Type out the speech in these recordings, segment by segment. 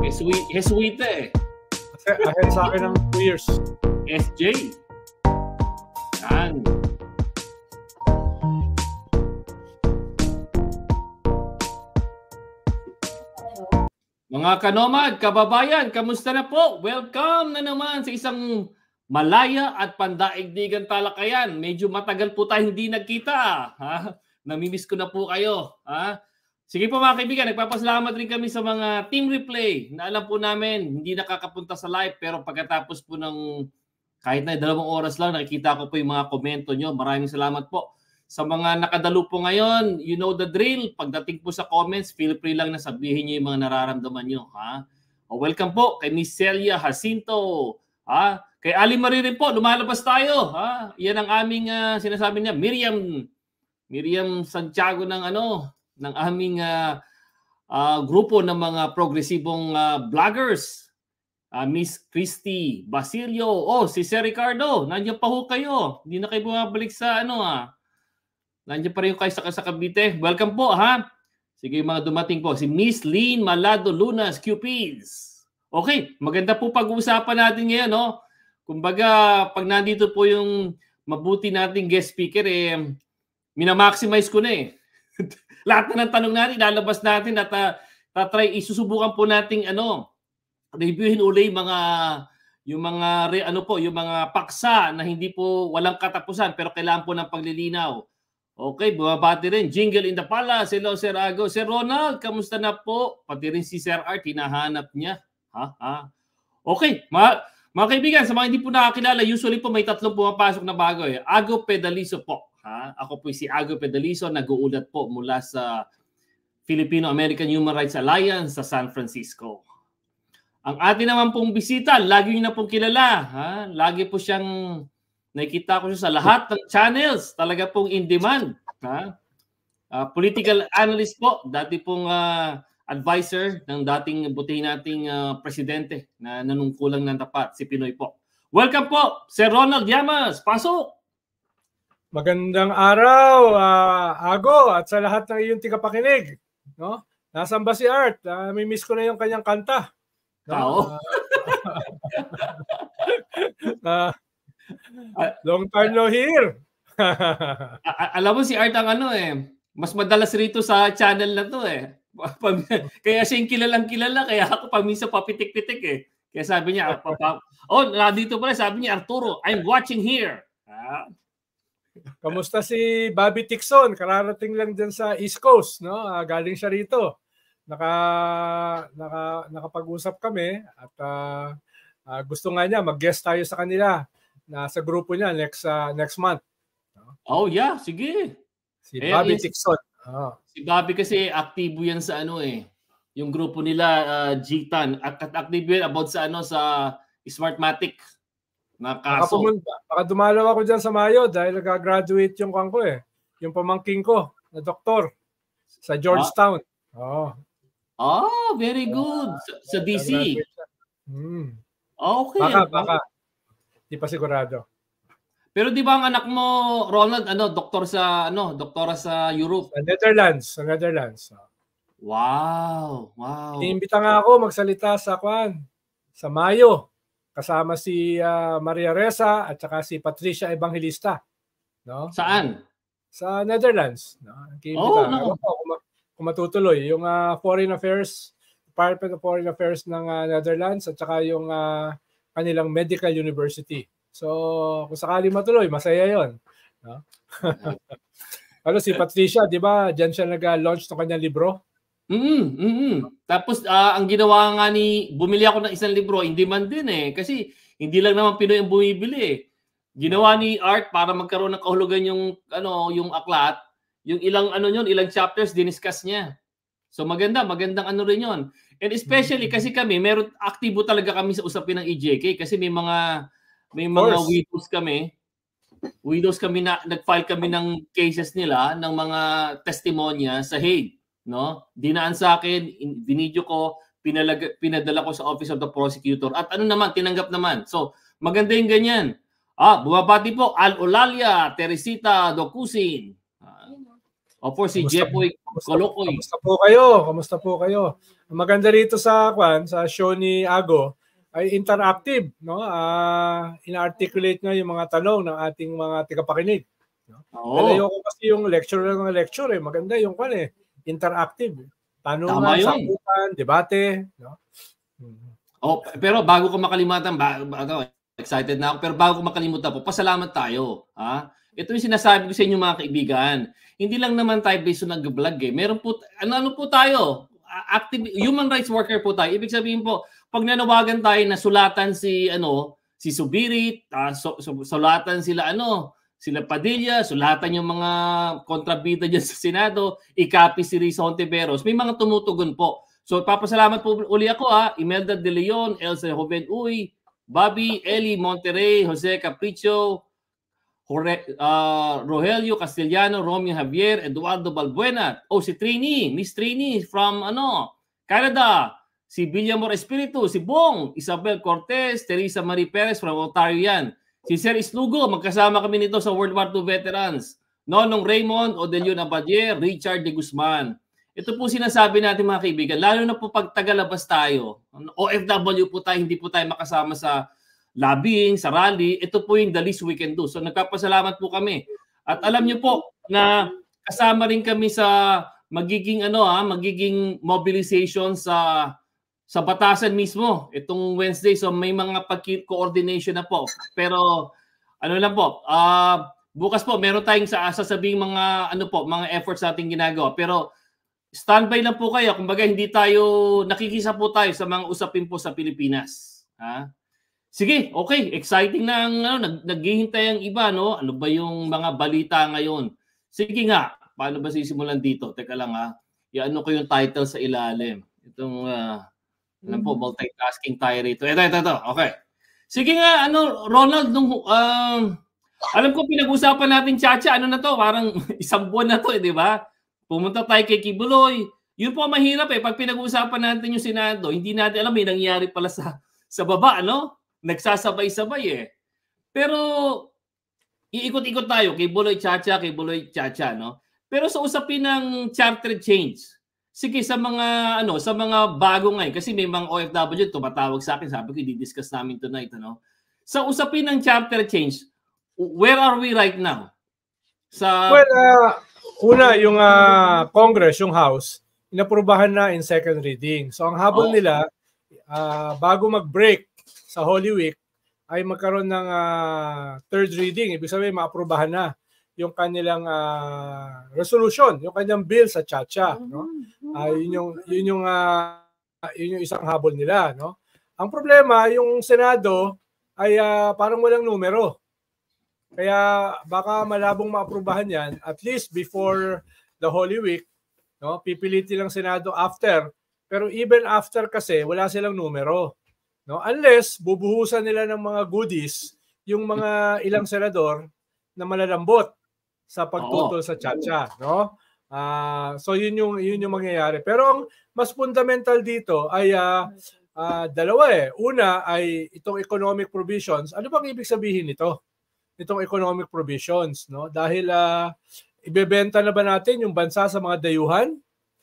Jesuit, Jesuita eh. Kasi eh, eh. ahead sa akin ng 2 years. SJ. Yan. Mga kanomad, kababayan, kamusta na po? Welcome na naman sa isang malaya at pandaigdigan talakayan. Medyo matagal po tayo hindi nagkita. Ha? Namimiss ko na po kayo. Ha? Sige po mga kaibigan, nagpapasalamat rin kami sa mga team replay na alam po namin hindi nakakapunta sa live pero pagkatapos po ng kahit na dalawang oras lang nakikita ko po yung mga komento nyo. Maraming salamat po. Sa mga nakadalo po ngayon, you know the drill. Pagdating po sa comments, feel free lang na sabihin nyo yung mga nararamdaman nyo. Ha? O welcome po kay Miss Celia Jacinto. Ha? Kay Ali Marie rin po, lumalabas tayo. Ha? Yan ang aming uh, sinasabi niya. Miriam, Miriam Santiago ng ano, ng aming uh, uh, grupo ng mga progresibong uh, vloggers. Uh, Miss Christy Basilio. Oh, si Sir Ricardo, nandiyan pa ho kayo. Hindi na kayo bumabalik sa ano ah. Nandiyan pa rin kayo sa, sa Cavite. Welcome po ha. Sige mga dumating po. Si Miss Lynn Malado Lunas, Cupids. Okay, maganda po pag-uusapan natin ngayon. No? Oh. Kumbaga, pag nandito po yung mabuti nating guest speaker, eh, minamaximize ko na eh. lahat na ng tanong natin, lalabas natin at uh, tatry, isusubukan po nating ano, reviewin ulit mga yung mga re, ano po, yung mga paksa na hindi po walang katapusan pero kailangan po ng paglilinaw. Okay, bumabati rin. Jingle in the Palace. Hello, Sir Ago. Sir Ronald, kamusta na po? Pati rin si Sir Art, hinahanap niya. Ha, ha. Okay, mga, mga kaibigan, sa mga hindi po nakakilala, usually po may tatlong pumapasok na bago eh. Ago Pedaliso po. Ha? Ako po si Agro Pedaliso, nag-uulat po mula sa Filipino-American Human Rights Alliance sa San Francisco. Ang atin naman pong bisita, lagi na pong kilala. Ha? Lagi po siyang, nakikita ko siya sa lahat ng channels. Talaga pong in demand. Ha? Uh, political analyst po, dati pong uh, ah, advisor ng dating butihin nating uh, presidente na nanungkulang ng tapat, si Pinoy po. Welcome po, Sir Ronald Llamas. Pasok! Magandang araw, uh, Ago, at sa lahat ng iyong tagapakinig. No? Nasaan ba si Art? Uh, ah, may miss ko na yung kanyang kanta. No? Oo. Uh, uh, long time no here. alam mo si Art ang ano eh, mas madalas rito sa channel na to eh. kaya siya yung kilalang kilala, kaya ako paminsan papitik-pitik eh. Kaya sabi niya, oh, nandito pala, sabi niya, Arturo, I'm watching here. Ah, Kamusta si Bobby Tixon? Kararating lang dyan sa East Coast, no? Uh, galing siya rito. Naka, naka, nakapag-usap kami at uh, uh, gusto nga niya mag-guest tayo sa kanila na sa grupo niya next uh, next month. Oh yeah, sige. Si eh, Bobby eh, Tixon. Oh. Si Bobby kasi aktibo yan sa ano eh. Yung grupo nila uh, g at aktibo yan about sa ano sa Smartmatic na kaso. Baka, dumalaw ako dyan sa Mayo dahil nag-graduate yung kang ko eh. Yung pamangking ko na doktor sa Georgetown. Ah. Oh. Oh, very good. Sa, sa DC. Hmm. Ah, okay. Baka, baka. Hindi pa sigurado. Pero di ba ang anak mo, Ronald, ano, doktor sa, ano, doktora sa Europe? Sa Netherlands. Sa Netherlands. Wow. Wow. Iniimbita nga ako magsalita sa kwan. Sa Mayo kasama si uh, Maria Reza at saka si Patricia Evangelista. No? Saan? Sa Netherlands. No? Kita, oh, no. kung, matutuloy, yung uh, Foreign Affairs, Department of Foreign Affairs ng uh, Netherlands at saka yung uh, kanilang Medical University. So, kung sakali matuloy, masaya yon. No? ano si Patricia, di ba, Diyan siya nag-launch ng kanyang libro? Mm-mm, mm mm-hmm. Tapos uh, ang ginawa nga ni, bumili ako ng isang libro, hindi man din eh. Kasi hindi lang naman Pinoy ang bumibili eh. Ginawa ni Art para magkaroon ng kahulugan yung, ano, yung aklat. Yung ilang, ano yun, ilang chapters, diniskas niya. So maganda, magandang ano rin yun. And especially mm-hmm. kasi kami, meron, aktibo talaga kami sa usapin ng EJK kasi may mga, may mga widows kami. Widows kami na, nag-file kami ng cases nila, ng mga testimonya sa Hague no? Dinaan sa akin, binidyo ko, pinalag, pinadala ko sa Office of the Prosecutor. At ano naman, tinanggap naman. So, maganda yung ganyan. Ah, bumabati po, Al Olalia, Teresita Dokusin. Ah, course, si kamusta, Jepoy Kolokoy. Kamusta po kayo? Kamusta po kayo? maganda rito sa, kwan, sa show ni Ago, ay interactive, no? Uh, ah, inarticulate niya yung mga tanong ng ating mga tagapakinig. No? Ah, oo. Nalayo ko kasi yung lecture ng lecture eh. Maganda yung kwan eh interactive. Tanong eh. Tama yun. sakutan, debate. No? Mm-hmm. Oh, pero bago ko makalimutan, bago, bago, excited na ako, pero bago ko makalimutan po, pasalamat tayo. Ha? Ito yung sinasabi ko sa inyo mga kaibigan. Hindi lang naman tayo based on nag-vlog eh. Meron po, ano, ano po tayo? Active, human rights worker po tayo. Ibig sabihin po, pag nanawagan tayo na sulatan si, ano, si Subirit, uh, so, so, sulatan sila, ano, sila Padilla, sulatan yung mga kontrabida diyan sa Senado, ikapi si Riz Hontiveros. May mga tumutugon po. So papasalamat po uli ako ha, Imelda De Leon, Elsa Joven Uy, Bobby, Eli Monterrey, Jose Capricho, Jorge, uh, ah, Rogelio Castellano, Romeo Javier, Eduardo Balbuena. Oh, si Trini, Miss Trini from ano, Canada. Si Villamor Espiritu, si Bong, Isabel Cortez, Teresa Marie Perez from Ontario yan. Si Sir Islugo, magkasama kami nito sa World War II veterans. No, nung Raymond Odelion Abadier, Richard de Guzman. Ito po sinasabi natin mga kaibigan, lalo na po pag tagalabas tayo, OFW po tayo, hindi po tayo makasama sa lobbying, sa rally, ito po yung the least we can do. So nagpapasalamat po kami. At alam nyo po na kasama rin kami sa magiging ano ha, ah, magiging mobilization sa sa batasan mismo itong Wednesday. So may mga pag-coordination na po. Pero ano lang po, uh, bukas po meron tayong sa sasabing mga ano po, mga efforts nating ginagawa. Pero standby lang po kayo. Kumbaga hindi tayo nakikisa po tayo sa mga usapin po sa Pilipinas. Ha? Sige, okay, exciting na ang ano, nag, naghihintay ang iba no. Ano ba yung mga balita ngayon? Sige nga, paano ba sisimulan dito? Teka lang ha. Iano ko yung title sa ilalim. Itong uh, alam po, mhm. multitasking tayo rito. Ito, ito, ito. Okay. Sige nga, ano, Ronald, nung, um, alam ko pinag-usapan natin, Chacha, ano na to? Parang isang buwan na to, eh, di ba? Pumunta tayo kay Kibuloy. Yun po mahirap eh. Pag pinag-uusapan natin yung Senado, hindi natin alam may nangyari pala sa, sa baba, ano? Nagsasabay-sabay eh. Pero iikot-ikot tayo kay Buloy Chacha, kay Buloy Chacha, no? Pero sa usapin ng charter change, Sige, sa mga ano, sa mga bago ngayon, kasi may mga OFW tumatawag sa akin, sabi ko i-discuss namin tonight, ano. Sa usapin ng chapter change, where are we right now? Sa Well, uh, una yung uh, Congress, yung House, inaprubahan na in second reading. So ang habol oh. nila uh, bago mag-break sa Holy Week ay magkaroon ng uh, third reading. Ibig sabihin maaprubahan na yung kanilang uh, ah, resolution, yung kanilang bill sa Chacha, mm-hmm. no? Uh, yun yung yun yung uh, yun yung isang habol nila, no? Ang problema, yung Senado ay uh, parang walang numero. Kaya baka malabong maaprubahan 'yan at least before the Holy Week, no? Pipilitin lang Senado after. Pero even after kasi wala silang numero, no? Unless bubuhusan nila ng mga goodies yung mga ilang senador na malalambot sa pagtutol Oo. sa Chacha, no? Uh, so yun yung yun yung mangyayari. Pero ang mas fundamental dito ay uh, uh, dalawa eh. Una ay itong economic provisions. Ano bang ibig sabihin nito? Itong economic provisions, no? Dahil uh, ibebenta na ba natin yung bansa sa mga dayuhan?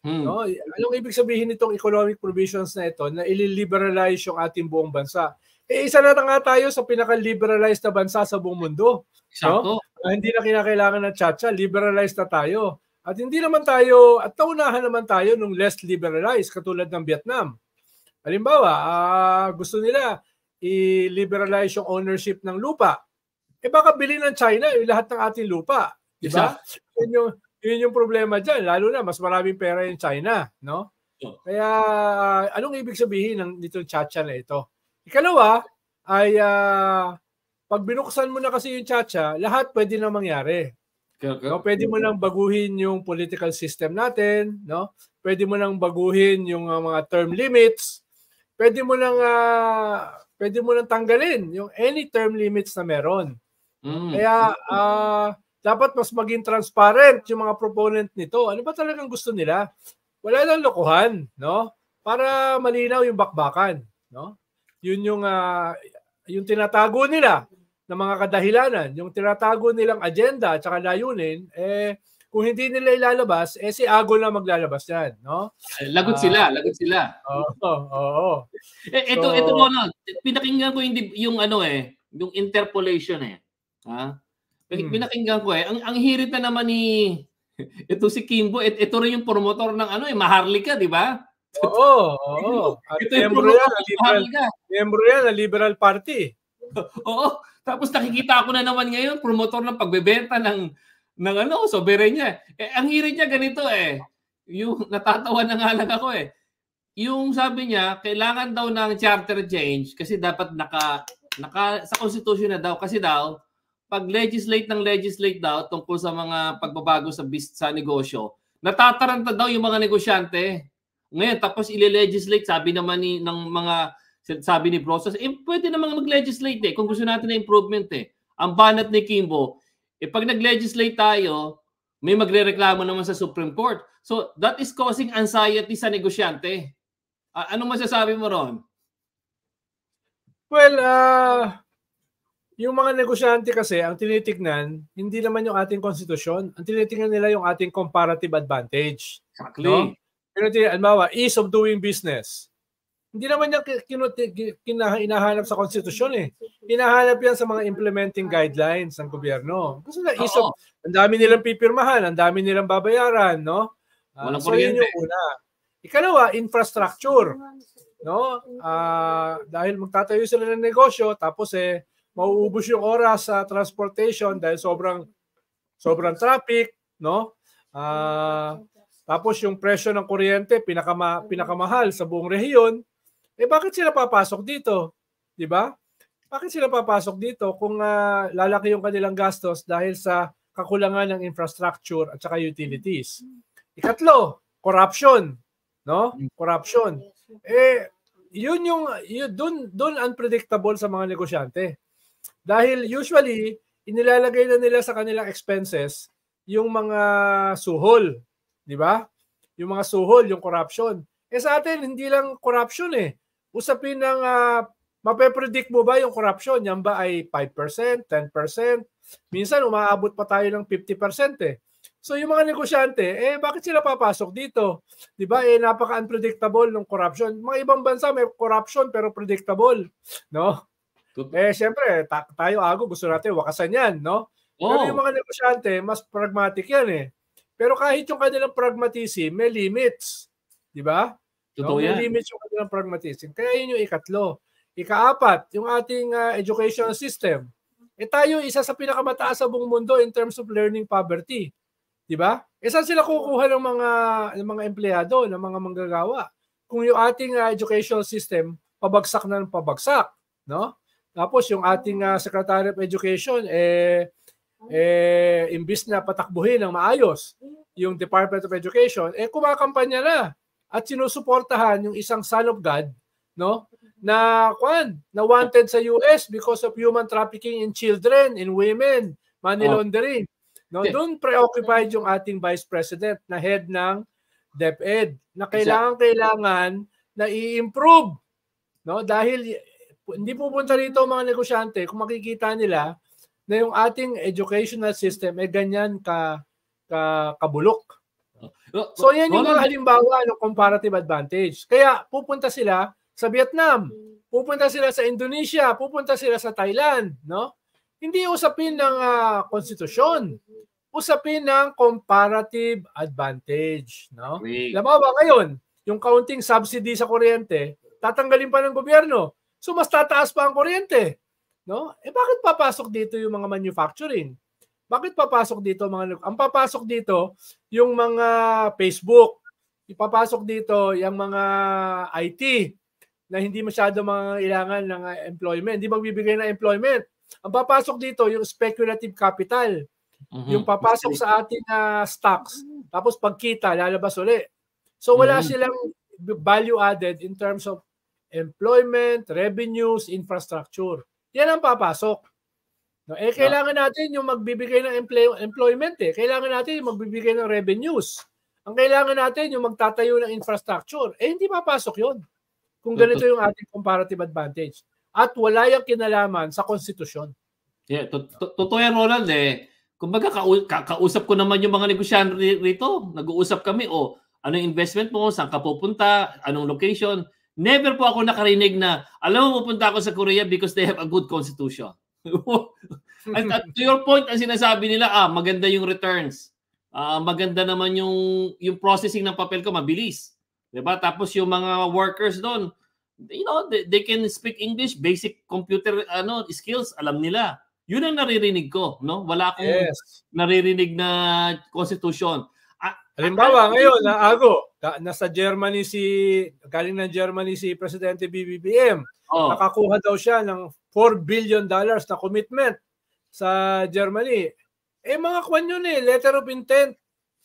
Hmm. No? Anong ibig sabihin nitong economic provisions na ito na ililiberalize yung ating buong bansa? Eh, isa na nga tayo sa pinaka-liberalized na bansa sa buong mundo. Exacto. No? uh, hindi na kinakailangan ng chacha, liberalized na tayo. At hindi naman tayo, at naunahan naman tayo nung less liberalized katulad ng Vietnam. Halimbawa, uh, gusto nila i-liberalize yung ownership ng lupa. Eh baka bilhin ng China yung lahat ng ating lupa. Di ba? Yun yung, yun yung problema dyan. Lalo na, mas maraming pera yung China. No? Oh. Kaya, anong ibig sabihin ng nitong chacha na ito? Ikalawa, ay uh, pag binuksan mo na kasi yung chacha, lahat pwede na mangyari. No, pwede mo nang baguhin yung political system natin, no? Pwede mo nang baguhin yung uh, mga term limits. Pwede mo nang uh, pwede mo nang tanggalin yung any term limits na meron. Mm. Kaya uh, dapat mas maging transparent yung mga proponent nito. Ano ba talagang gusto nila? Wala nang lokohan, no? Para malinaw yung bakbakan, no? Yun yung uh, yung tinatago nila ng mga kadahilanan, yung tinatago nilang agenda at saka layunin, eh, kung hindi nila ilalabas, eh si Ago na maglalabas yan, no? Eh, lagot uh, sila, lagot sila. Oo, oh, oo. Oh, oh. Eh, e, ito, so, ito Ronald, pinakinggan ko yung, yung ano eh, yung interpolation eh. Ha? Hmm. Pinakinggan ko eh. Ang, ang hirit na naman ni, ito si Kimbo, et, ito rin yung promotor ng ano eh, Maharlika, di ba? Oo, oo. At ito yung promotor ng Maharlika. Membro yan, liberal party. oo, tapos nakikita ako na naman ngayon, promotor ng pagbebenta ng, ng ano, soberenya. Eh, ang hirit niya ganito eh. Yung natatawa na nga lang ako eh. Yung sabi niya, kailangan daw ng charter change kasi dapat naka, naka sa constitution na daw kasi daw pag legislate ng legislate daw tungkol sa mga pagbabago sa bis- sa negosyo, natataranta daw yung mga negosyante. Ngayon tapos ile-legislate sabi naman ni ng mga sabi ni Process, eh, pwede namang mag-legislate eh, kung gusto natin na improvement eh. Ang banat ni Kimbo, eh, pag nag-legislate tayo, may magrereklamo naman sa Supreme Court. So that is causing anxiety sa negosyante. Uh, anong masasabi mo ron? Well, uh, yung mga negosyante kasi, ang tinitignan, hindi naman yung ating konstitusyon. Ang tinitignan nila yung ating comparative advantage. Exactly. No? Tinitignan, almawa, ease of doing business. Hindi naman yan kinahanap sa konstitusyon eh. Hinahanap yan sa mga implementing guidelines ng gobyerno. Kasi na iso. ang dami nilang pipirmahan, ang dami nilang babayaran, no? Uh, so kuryente. yun yung una. Ikalawa, infrastructure. No? Uh, dahil magtatayo sila ng negosyo, tapos eh, mauubos yung oras sa transportation dahil sobrang sobrang traffic, no? Uh, tapos yung presyo ng kuryente pinakama, pinakamahal sa buong rehiyon eh bakit sila papasok dito? 'Di ba? Bakit sila papasok dito kung uh, lalaki yung kanilang gastos dahil sa kakulangan ng infrastructure at saka utilities? Ikatlo, corruption, no? Corruption. Eh yun yung yun, dun, dun unpredictable sa mga negosyante. Dahil usually, inilalagay na nila sa kanilang expenses yung mga suhol, di ba? Yung mga suhol, yung corruption. Eh sa atin, hindi lang corruption eh usapin ng uh, ah, mape mo ba yung corruption? Yan ba ay 5%, 10%? Minsan umaabot pa tayo ng 50% eh. So yung mga negosyante, eh bakit sila papasok dito? 'Di ba? Eh napaka-unpredictable ng corruption. Mga ibang bansa may corruption pero predictable, no? Good. Eh syempre, ta- tayo ago gusto natin wakasan 'yan, no? Oh. Pero yung mga negosyante, mas pragmatic 'yan eh. Pero kahit yung kanilang pragmatism, may limits, 'di ba? Totoo no, yan. limits yung kanilang pragmatism. Kaya yun yung ikatlo. Ikaapat, yung ating uh, educational system. E tayo, isa sa pinakamataas sa buong mundo in terms of learning poverty. Di ba? E saan sila kukuha ng mga, ng mga empleyado, ng mga manggagawa? Kung yung ating uh, educational system, pabagsak na ng pabagsak. No? Tapos yung ating uh, Secretary of Education, eh, eh, imbis na patakbuhin ng maayos yung Department of Education, eh kumakampanya na at sinusuportahan yung isang son of God, no? Na kwan, na wanted sa US because of human trafficking in children, in women, money oh. laundering. No, doon preoccupied yung ating vice president na head ng DepEd na kailangan kailangan na i-improve. No, dahil hindi pupunta rito mga negosyante kung makikita nila na yung ating educational system ay ganyan ka, ka kabulok So yan yung mga halimbawa ng comparative advantage. Kaya pupunta sila sa Vietnam, mm. pupunta sila sa Indonesia, pupunta sila sa Thailand, no? Hindi usapin ng uh, konstitusyon. Usapin ng comparative advantage, no? Alam ba ngayon, yung counting subsidy sa kuryente, tatanggalin pa ng gobyerno. So mas tataas pa ang kuryente, no? Eh bakit papasok dito yung mga manufacturing? Bakit papasok dito mga ang papasok dito yung mga Facebook, ipapasok dito yung mga IT na hindi masyado mga ilangan ng ah, employment, hindi magbibigay ng employment. Ang papasok dito yung speculative capital. Mm-hmm. Yung papasok sa ating uh, stocks, tapos pagkita lalabas uli. So wala mm-hmm. silang value added in terms of employment, revenues, infrastructure. Yan ang papasok. No, eh kailangan natin yung magbibigay ng empl- employment eh. Kailangan natin yung magbibigay ng revenues. Ang kailangan natin yung magtatayo ng infrastructure. Eh hindi papasok 'yon. Kung ganito yung ating comparative advantage at wala yung kinalaman sa konstitusyon. Yeah, totoo yan Ronald eh. Kumbaga kakausap ko naman yung mga negosyante rito. Nag-uusap kami o oh, anong investment mo, saan ka pupunta, anong location. Never po ako nakarinig na alam mo pupunta ako sa Korea because they have a good constitution at, at to your point, ang sinasabi nila, ah, maganda yung returns. Ah, maganda naman yung, yung processing ng papel ko, mabilis. Diba? Tapos yung mga workers doon, you know, they, they can speak English, basic computer ano skills, alam nila. Yun ang naririnig ko, no? Wala akong yes. naririnig na constitution. Halimbawa, ngayon, ah, na ako, nasa Germany si, galing ng Germany si Presidente BBBM. Oh. Nakakuha daw siya ng 4 billion dollars na commitment sa Germany. Eh, mga kwan yun eh, letter of intent.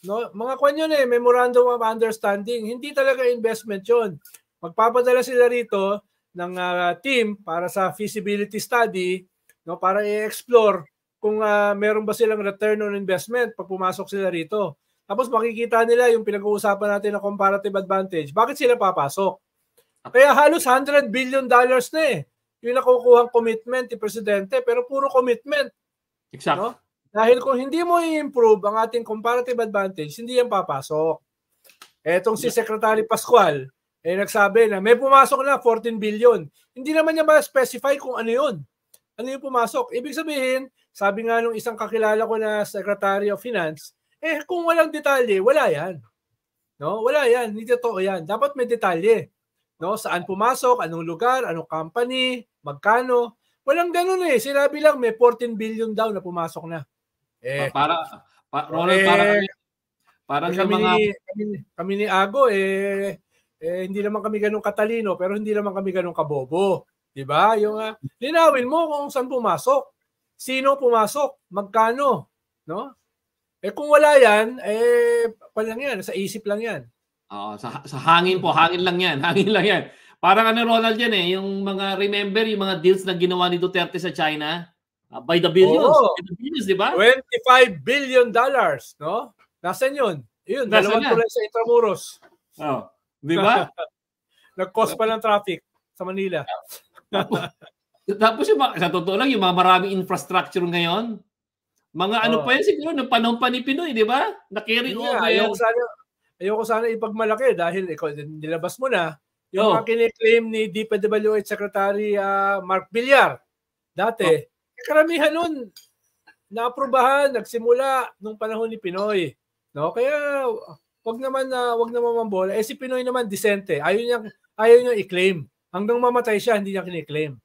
No? Mga kwan yun eh, memorandum of understanding. Hindi talaga investment yun. Magpapadala sila rito ng uh, team para sa feasibility study, no? para i-explore kung uh, meron ba silang return on investment pag pumasok sila rito. Tapos makikita nila yung pinag-uusapan natin na comparative advantage. Bakit sila papasok? Kaya halos 100 billion dollars na eh. Yung nakukuha commitment ni Presidente, pero puro commitment. Exactly. No? Dahil kung hindi mo i-improve ang ating comparative advantage, hindi yan papasok. Etong si Secretary Pascual, eh nagsabi na may pumasok na 14 billion. Hindi naman niya ma-specify kung ano yun. Ano yung pumasok? Ibig sabihin, sabi nga nung isang kakilala ko na Secretary of Finance, eh kung walang detalye, wala yan. No? Wala yan, hindi totoo yan. Dapat may detalye. No? Saan pumasok, anong lugar, anong company, magkano. Walang ganun eh. Sinabi lang may 14 billion daw na pumasok na. Eh, para, pa, Ronald, eh, para kami, parang eh, kami, mga... ni, kami, kami ni Ago, eh, eh, hindi naman kami ganun katalino, pero hindi naman kami ganun kabobo. Di ba? Yung uh, linawin mo kung saan pumasok, sino pumasok, magkano, no? Eh kung wala yan, eh pa lang yan, sa isip lang yan. Oo, sa, sa hangin po, hangin lang yan, hangin lang yan. Parang ano Ronald yan eh, yung mga remember yung mga deals na ginawa ni Duterte sa China uh, by the billions, Oo. by the billions, di ba? 25 billion dollars, no? Nasaan yun? Yun, Nasaan dalawang tulay sa Intramuros. Oh, di ba? Nag-cause pa lang traffic sa Manila. Tapos, tapos yung, sa totoo lang, yung mga maraming infrastructure ngayon, mga ano oh. pa yan siguro, ng panahon pa ni Pinoy, di ba? Na-carry yeah, over. Ayoko sana, ayoko sana ipagmalaki dahil ikaw, nilabas mo na. Yung oh. kiniklaim ni DPWH Secretary uh, Mark Villar dati, oh. karamihan nun naaprubahan, nagsimula nung panahon ni Pinoy. No? Kaya wag naman na uh, wag naman mambola. Eh si Pinoy naman disente. Ayaw niya ayaw niya i-claim. Hanggang mamatay siya hindi niya kiniklaim.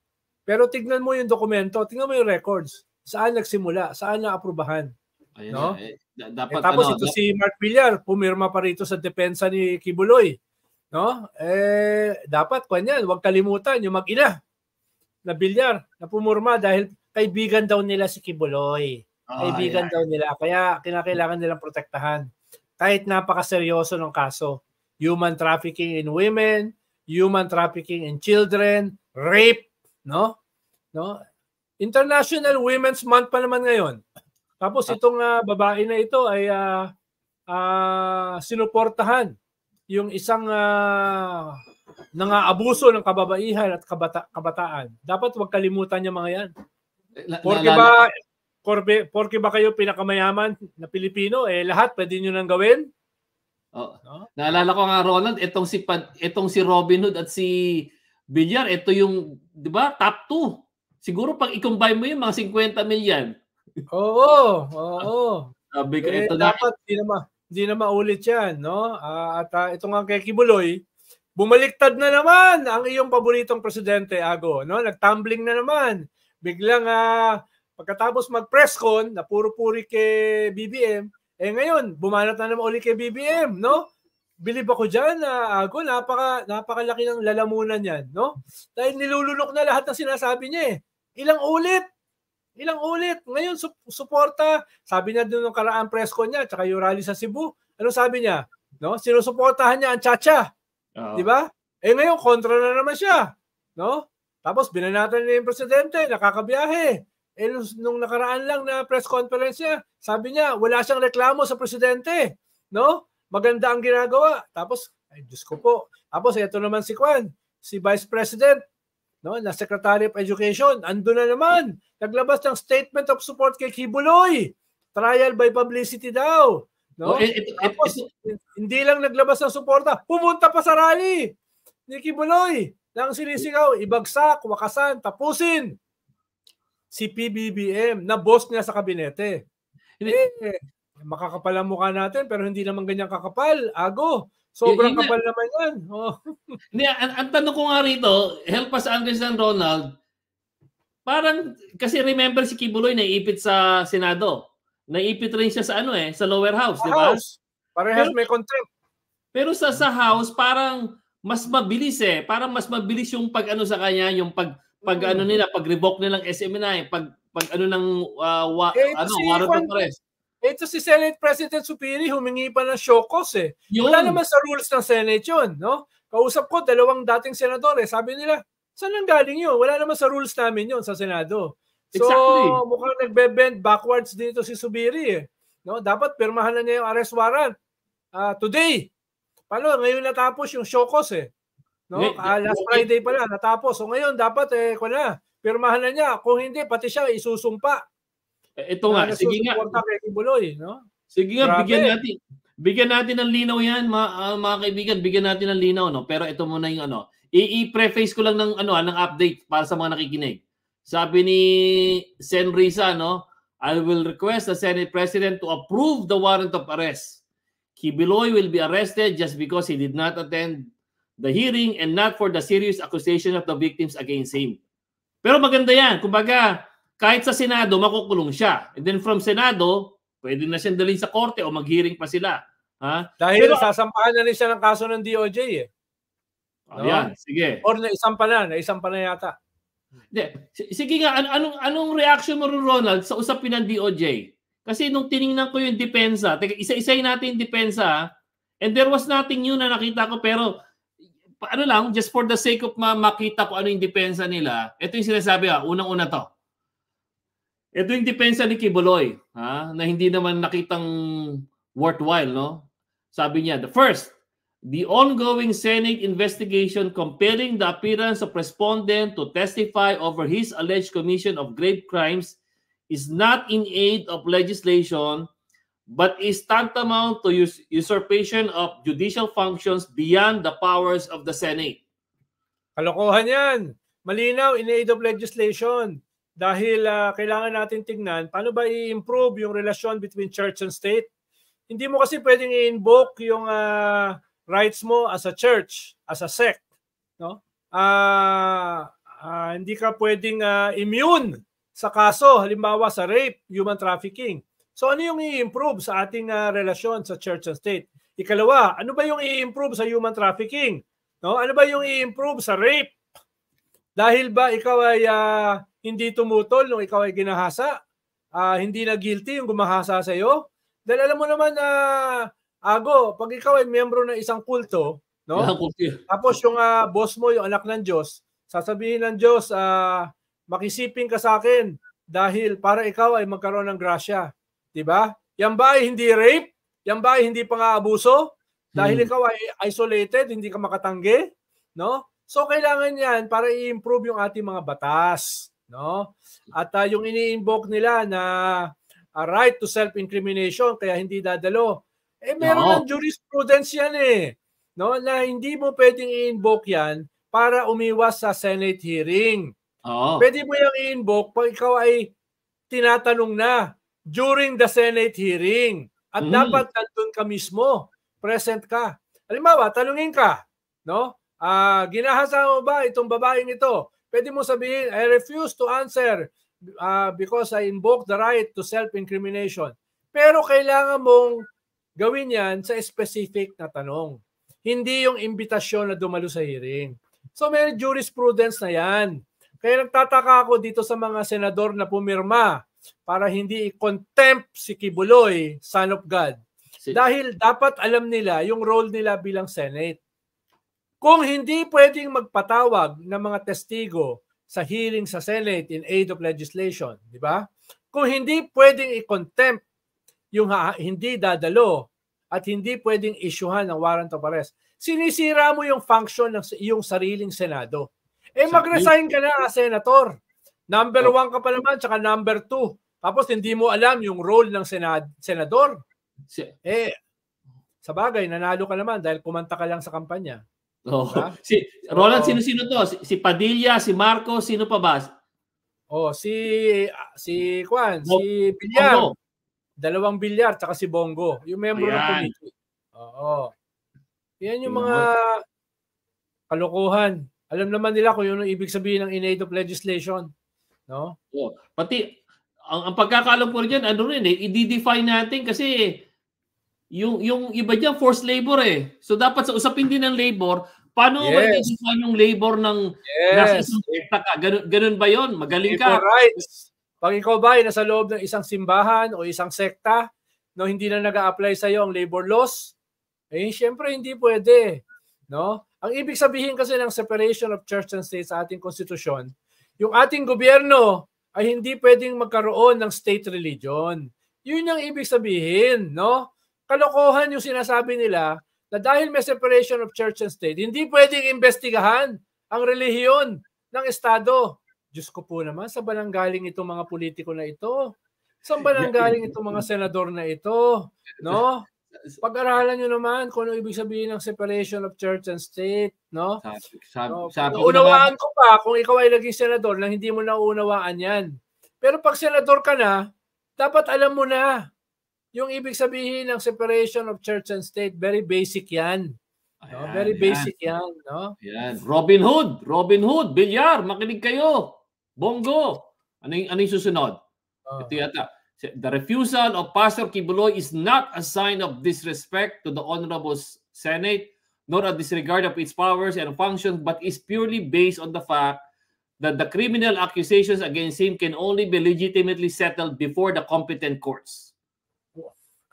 Pero tignan mo yung dokumento, tignan mo yung records saan nagsimula, saan naaprubahan. Ayan, no? Eh, dapat, eh, tapos ano, ito dapat... si Mark Villar, pumirma pa rito sa depensa ni Kibuloy. No? Eh, dapat, kanyan, huwag kalimutan yung mag-ina na Villar na pumurma dahil kaibigan daw nila si Kibuloy. Oh, ah, kaibigan yeah. daw nila. Kaya kinakailangan nilang protektahan. Kahit napakaseryoso ng kaso. Human trafficking in women, human trafficking in children, rape, no? No? International Women's Month pa naman ngayon. Tapos ah. itong uh, babae na ito ay uh, uh, sinuportahan yung isang uh, nangaabuso ng kababaihan at kabata- kabataan. Dapat huwag kalimutan niya mga yan. Eh, porque ba, korbe, porque ba kayo pinakamayaman na Pilipino, eh lahat pwede niyo nang gawin? Oh. No? Naalala ko nga Ronald, itong si itong si Robin Hood at si Villar, ito yung 'di ba? Top 2 Siguro pag i-combine mo yung mga 50 million. oo, oo. Sabi ko, eh, ito dapat, Hindi na, hindi na maulit yan, no? Uh, at uh, ito nga kay Kibuloy, bumaliktad na naman ang iyong paboritong presidente, Ago. No? Nagtumbling na naman. Biglang uh, pagkatapos mag-press con, napuro-puri kay BBM, eh ngayon, bumanat na naman uli kay BBM, no? bilib ako diyan na Ago, ah, napaka, napakalaki ng lalamunan niyan no? Dahil nilulunok na lahat ng sinasabi niya eh. Ilang ulit? Ilang ulit? Ngayon, su- suporta, sabi niya doon ng karaan presko niya, tsaka yung rally sa Cebu, ano sabi niya? No? Sinusuportahan niya ang Chacha. Uh-huh. Di ba? Eh ngayon, kontra na naman siya. No? Tapos binanatan niya yung presidente, nakakabiyahe. Eh, nung nakaraan lang na press conference niya, sabi niya, wala siyang reklamo sa presidente. No? maganda ang ginagawa. Tapos, ay Diyos ko po. Tapos, ito naman si Kwan, si Vice President, no, na Secretary of Education, ando na naman. Naglabas ng statement of support kay Kibuloy. Trial by publicity daw. No? Oh, it, it, Tapos, it, it, hindi lang naglabas ng suporta, pumunta pa sa rally ni Kibuloy nang sinisigaw, ibagsak, wakasan, tapusin si PBBM na boss niya sa kabinete. Eh, makakapal ang mukha natin pero hindi naman ganyan kakapal. Ago, sobrang y- kapal na. naman yan. Oh. hindi, ang, ang tanong ko nga rito, help us understand Ronald, parang kasi remember si Kibuloy ipit sa Senado. Naiipit rin siya sa ano eh, sa lower house, di ba? Parehas pero, may contempt. Pero sa sa house parang mas mabilis eh. Parang mas mabilis yung pag ano sa kanya, yung pag pag mm. ano nila, pag revoke nilang SMNI, pag pag ano ng uh, wa, eh, ano, si warrant of arrest. Ito si Senate President Supiri humingi pa ng show cause eh. Yun. Wala naman sa rules ng Senate yun, no? Kausap ko dalawang dating senador eh. Sabi nila, saan nang galing yun? Wala naman sa rules namin yun sa Senado. So, exactly. mukhang nagbe-bend backwards dito si Subiri eh. No, dapat pirmahan na niya yung arrest warrant uh, today. Paano ngayon natapos yung show cause eh. No? uh, last Friday pala natapos. So ngayon dapat eh ko pirmahan na niya. Kung hindi pati siya isusumpa ito eh, nga, sige nga. Buloy, no? Sige nga, Grabe. bigyan natin. Bigyan natin ng linaw yan, mga, uh, ah, mga kaibigan. Bigyan natin ng linaw, no? Pero ito muna yung ano. I-preface ko lang ng, ano, ah, ng update para sa mga nakikinig. Sabi ni Sen Risa, no? I will request the Senate President to approve the warrant of arrest. Kibiloy will be arrested just because he did not attend the hearing and not for the serious accusation of the victims against him. Pero maganda yan. Kumbaga, kahit sa Senado, makukulong siya. And then from Senado, pwede na siyang dalhin sa korte o maghiring pa sila. Ha? Dahil Pero, sasampahan na rin siya ng kaso ng DOJ eh. Ah, no? Ayan, sige. Or isang pala, na, isang pala yata. De, sige nga, an- anong, anong reaction mo Ronald sa usapin ng DOJ? Kasi nung tiningnan ko yung depensa, teka, isa-isayin natin yung depensa, and there was nothing new na nakita ko, pero ano lang, just for the sake of ma- makita ko ano yung depensa nila, ito yung sinasabi, ah, unang-una to ito eh, yung depensa ni Kibuloy, ha? na hindi naman nakitang worthwhile. No? Sabi niya, the first, the ongoing Senate investigation compelling the appearance of respondent to testify over his alleged commission of grave crimes is not in aid of legislation but is tantamount to us usurpation of judicial functions beyond the powers of the Senate. Kalokohan yan! Malinaw, in aid of legislation. Dahil uh, kailangan natin tingnan paano ba i-improve yung relasyon between church and state. Hindi mo kasi pwedeng i-invoke yung uh, rights mo as a church, as a sect, no? Uh, uh, hindi ka pwedeng uh, immune sa kaso, halimbawa sa rape, human trafficking. So ano yung i-improve sa ating uh, relasyon sa church and state? Ikalawa, ano ba yung i-improve sa human trafficking? No? Ano ba yung i-improve sa rape? Dahil ba ikaw ay uh, hindi tumutol nung ikaw ay ginahasa, uh, hindi na guilty yung gumahasa sa iyo. Dahil alam mo naman na uh, ago, pag ikaw ay miyembro ng isang kulto, no? Tapos yung uh, boss mo, yung anak ng Diyos, sasabihin ng Diyos, uh, ah, makisiping ka sa akin dahil para ikaw ay magkaroon ng grasya. 'Di ba? Yan ba ay hindi rape? Yan ba ay hindi pang-aabuso? Dahil hmm. ikaw ay isolated, hindi ka makatanggi, no? So kailangan 'yan para i-improve yung ating mga batas no? At uh, yung ini-invoke nila na uh, right to self-incrimination kaya hindi dadalo. Eh meron no. ng jurisprudence yan eh. No, na hindi mo pwedeng i-invoke yan para umiwas sa Senate hearing. Oo. Pwede mo yung i-invoke pag ikaw ay tinatanong na during the Senate hearing. At mm. dapat nandun ka mismo, present ka. Halimbawa, tanungin ka, no? Ah, uh, ginahasa mo ba itong babaeng ito? Pwede mo sabihin, I refuse to answer uh, because I invoke the right to self-incrimination. Pero kailangan mong gawin yan sa specific na tanong. Hindi yung imbitasyon na dumalo sa hearing. So may jurisprudence na yan. Kaya nagtataka ako dito sa mga senador na pumirma para hindi i-contempt si Kibuloy, son of God. See. Dahil dapat alam nila yung role nila bilang Senate. Kung hindi pwedeng magpatawag ng mga testigo sa hearing sa Senate in aid of legislation, di ba? Kung hindi pwedeng i-contempt yung hindi dadalo at hindi pwedeng isyuhan ng warrant of arrest, sinisira mo yung function ng iyong sariling Senado. Eh mag-resign ka na, Senator. Number oh. one ka pa naman, tsaka number two. Tapos hindi mo alam yung role ng senad senador. Eh, sa bagay, nanalo ka naman dahil kumanta ka lang sa kampanya. Oh. Si Roland oh. sino-sino to? Si, si Padilla, si Marco, sino pa ba? Oh, si ah, si Juan, Bo- si Villar. Dalawang Bilyar tsaka si Bongo, yung member Ayan. ng committee. Oo. Yan yung mga kalokohan. Alam naman nila kung yun ang ibig sabihin ng innate of legislation. No? Oh, pati ang, ang pagkakaalam ko diyan ano rin eh, i-define natin kasi yung yung iba diyan forced labor eh. So dapat sa usapin din ng labor, Paano yes. ba i-define yung labor ng yes. nasa isang ka? Ganun, ganun ba yon? Magaling ka? Labor rights. Pag ikaw ba ay nasa loob ng isang simbahan o isang sekta, no, hindi na nag apply sa iyo ang labor laws, eh, syempre hindi pwede. No? Ang ibig sabihin kasi ng separation of church and state sa ating konstitusyon, yung ating gobyerno ay hindi pwedeng magkaroon ng state religion. Yun ang ibig sabihin, no? Kalokohan yung sinasabi nila na dahil may separation of church and state, hindi pwedeng investigahan ang relihiyon ng Estado. Diyos ko po naman, sa ba galing itong mga politiko na ito? Saan ba galing itong mga senador na ito? No? Pag-aralan nyo naman kung ano ibig sabihin ng separation of church and state, no? Sabi, sabi, no? unawaan ko pa kung ikaw ay naging senador na hindi mo nauunawaan yan. Pero pag senador ka na, dapat alam mo na yung ibig sabihin ng separation of church and state, very basic yan. Ayan, no? Very ayan. basic yan. No? Ayan. Robin Hood, Robin Hood, Bilyar, makinig kayo. Bongo. Ano yung, ano yung susunod? Uh-huh. Ito yata. The refusal of Pastor Kibuloy is not a sign of disrespect to the Honorable Senate nor a disregard of its powers and functions but is purely based on the fact that the criminal accusations against him can only be legitimately settled before the competent courts.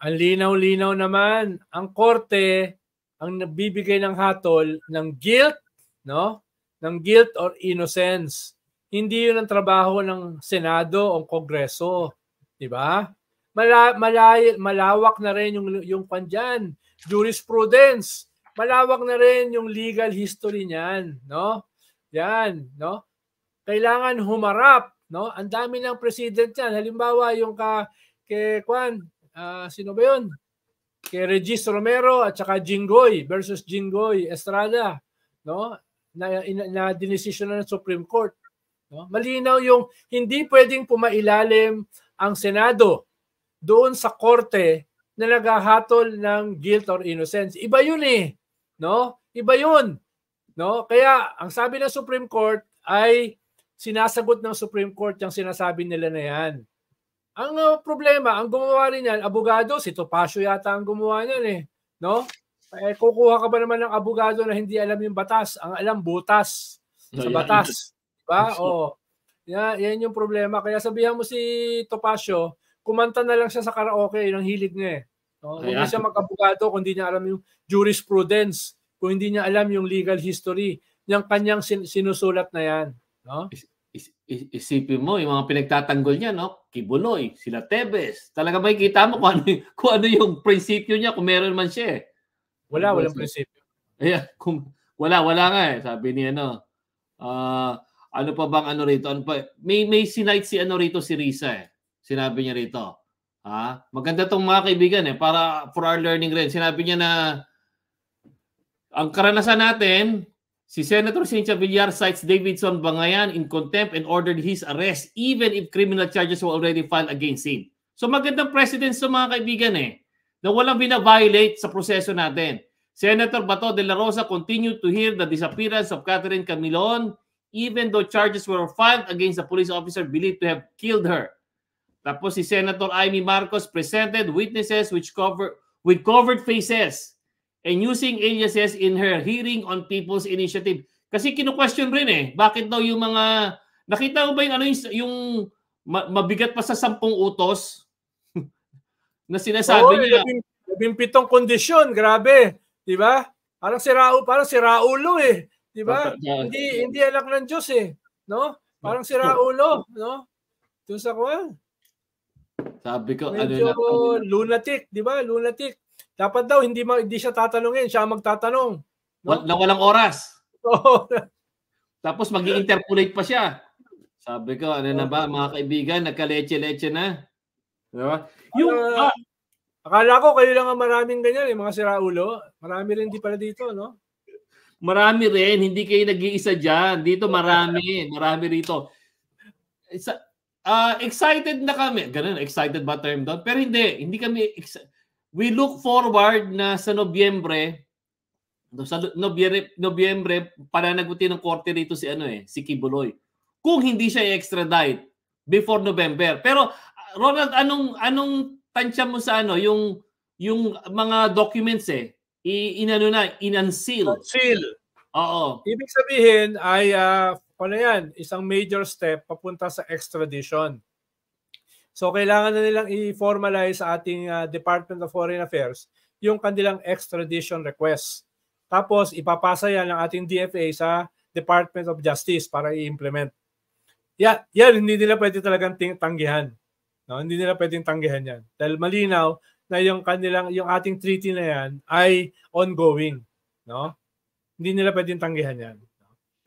Ang linaw-linaw naman, ang korte ang nagbibigay ng hatol ng guilt, no? Ng guilt or innocence. Hindi 'yun ang trabaho ng Senado o Kongreso, 'di ba? malay, malawak na rin yung yung kanjan, jurisprudence. Malawak na rin yung legal history niyan, no? Yan, no? Kailangan humarap, no? Ang dami ng president niyan. Halimbawa, yung ka, kay Kwan, Uh, sino ba yun? Kay Regis Romero at saka Jingoy versus Jingoy Estrada. No? Na, na, na dinesisyon na ng Supreme Court. No? Malinaw yung hindi pwedeng pumailalim ang Senado doon sa korte na naghahatol ng guilt or innocence. Iba yun eh. No? Iba yun. No? Kaya ang sabi ng Supreme Court ay sinasagot ng Supreme Court yung sinasabi nila na yan. Ang uh, problema, ang gumawa rin yan, abogado, si Topacio yata ang gumawa niyan eh. No? Eh, kukuha ka ba naman ng abogado na hindi alam yung batas? Ang alam, butas. So, sa yeah, batas. Ba? Diba? Oo. Yan, yan yung problema. Kaya sabihan mo si Topacio, kumanta na lang siya sa karaoke, yun hilig niya eh. No? Hindi siya mag-abogado kung hindi niya alam yung jurisprudence, kung hindi niya alam yung legal history, yung kanyang sin- sinusulat na yan. No? isipin mo, yung mga pinagtatanggol niya, no? Kibuloy, sila Tebes. Talaga makikita mo kung ano, yung, kung ano yung prinsipyo niya, kung meron man siya eh. Wala, walang prinsipyo. Ayan, kung, wala, wala nga eh. Sabi niya, no? uh, ah, ano pa bang ano rito? Ano pa? May, may sinight si ano rito, si Risa eh. Sinabi niya rito. Ha? Maganda tong mga kaibigan eh, para for our learning rin. Sinabi niya na ang karanasan natin, Si Senator Cynthia Villar cites Davidson Bangayan in contempt and ordered his arrest even if criminal charges were already filed against him. So magandang precedence sa mga kaibigan eh na walang binaviolate sa proseso natin. Senator Bato de la Rosa continued to hear the disappearance of Catherine Camilon even though charges were filed against a police officer believed to have killed her. Tapos si Senator Amy Marcos presented witnesses which cover with covered faces and using aliases in her hearing on people's initiative. Kasi kino-question rin eh, bakit daw yung mga, nakita mo ba yung, ano, yung, yung mabigat pa sa sampung utos na sinasabi niya? Labing, labing pitong kondisyon, grabe. Di ba? Parang si Raul, parang si Raulo eh. Di ba? hindi, hindi alak ng Diyos eh. No? Parang si Raulo, no? Doon sa ah. kuwan. Sabi ko, ano Medyo ano na. lunatic, di ba? Lunatic. Dapat daw hindi ma- hindi siya tatanungin, siya magtatanong. No? Wal- na walang oras. Tapos magi interpolate pa siya. Sabi ko, ano na ba mga kaibigan, nagka-leche-leche na. Diba? Yung, uh, ah, akala ko kayo lang ang maraming ganyan, yung eh, mga siraulo. Marami rin di pala dito, no? Marami rin, hindi kayo nag-iisa diyan. Dito marami, marami rito. Sa, uh, excited na kami. Ganun, excited ba term doon? Pero hindi, hindi kami, excited we look forward na sa Nobyembre, sa Nobyembre, Nobyembre para pananagutin ng korte rito si ano eh, si Kibuloy. Kung hindi siya extradite before November. Pero ah, Ronald, anong anong tansya mo sa ano yung yung mga documents eh I, inano na inunseal. Unseal. Oo. Ibig sabihin ay uh, ano yan, isang major step papunta sa extradition. So kailangan na nilang i-formalize sa ating uh, Department of Foreign Affairs yung kanilang extradition request. Tapos ipapasa yan ng ating DFA sa Department of Justice para i-implement. Yeah, yan hindi nila pwede talagang tanggihan. No, hindi nila pwedeng tanggihan yan. Dahil malinaw na yung kanilang yung ating treaty na yan ay ongoing, no? Hindi nila pwedeng tanggihan yan.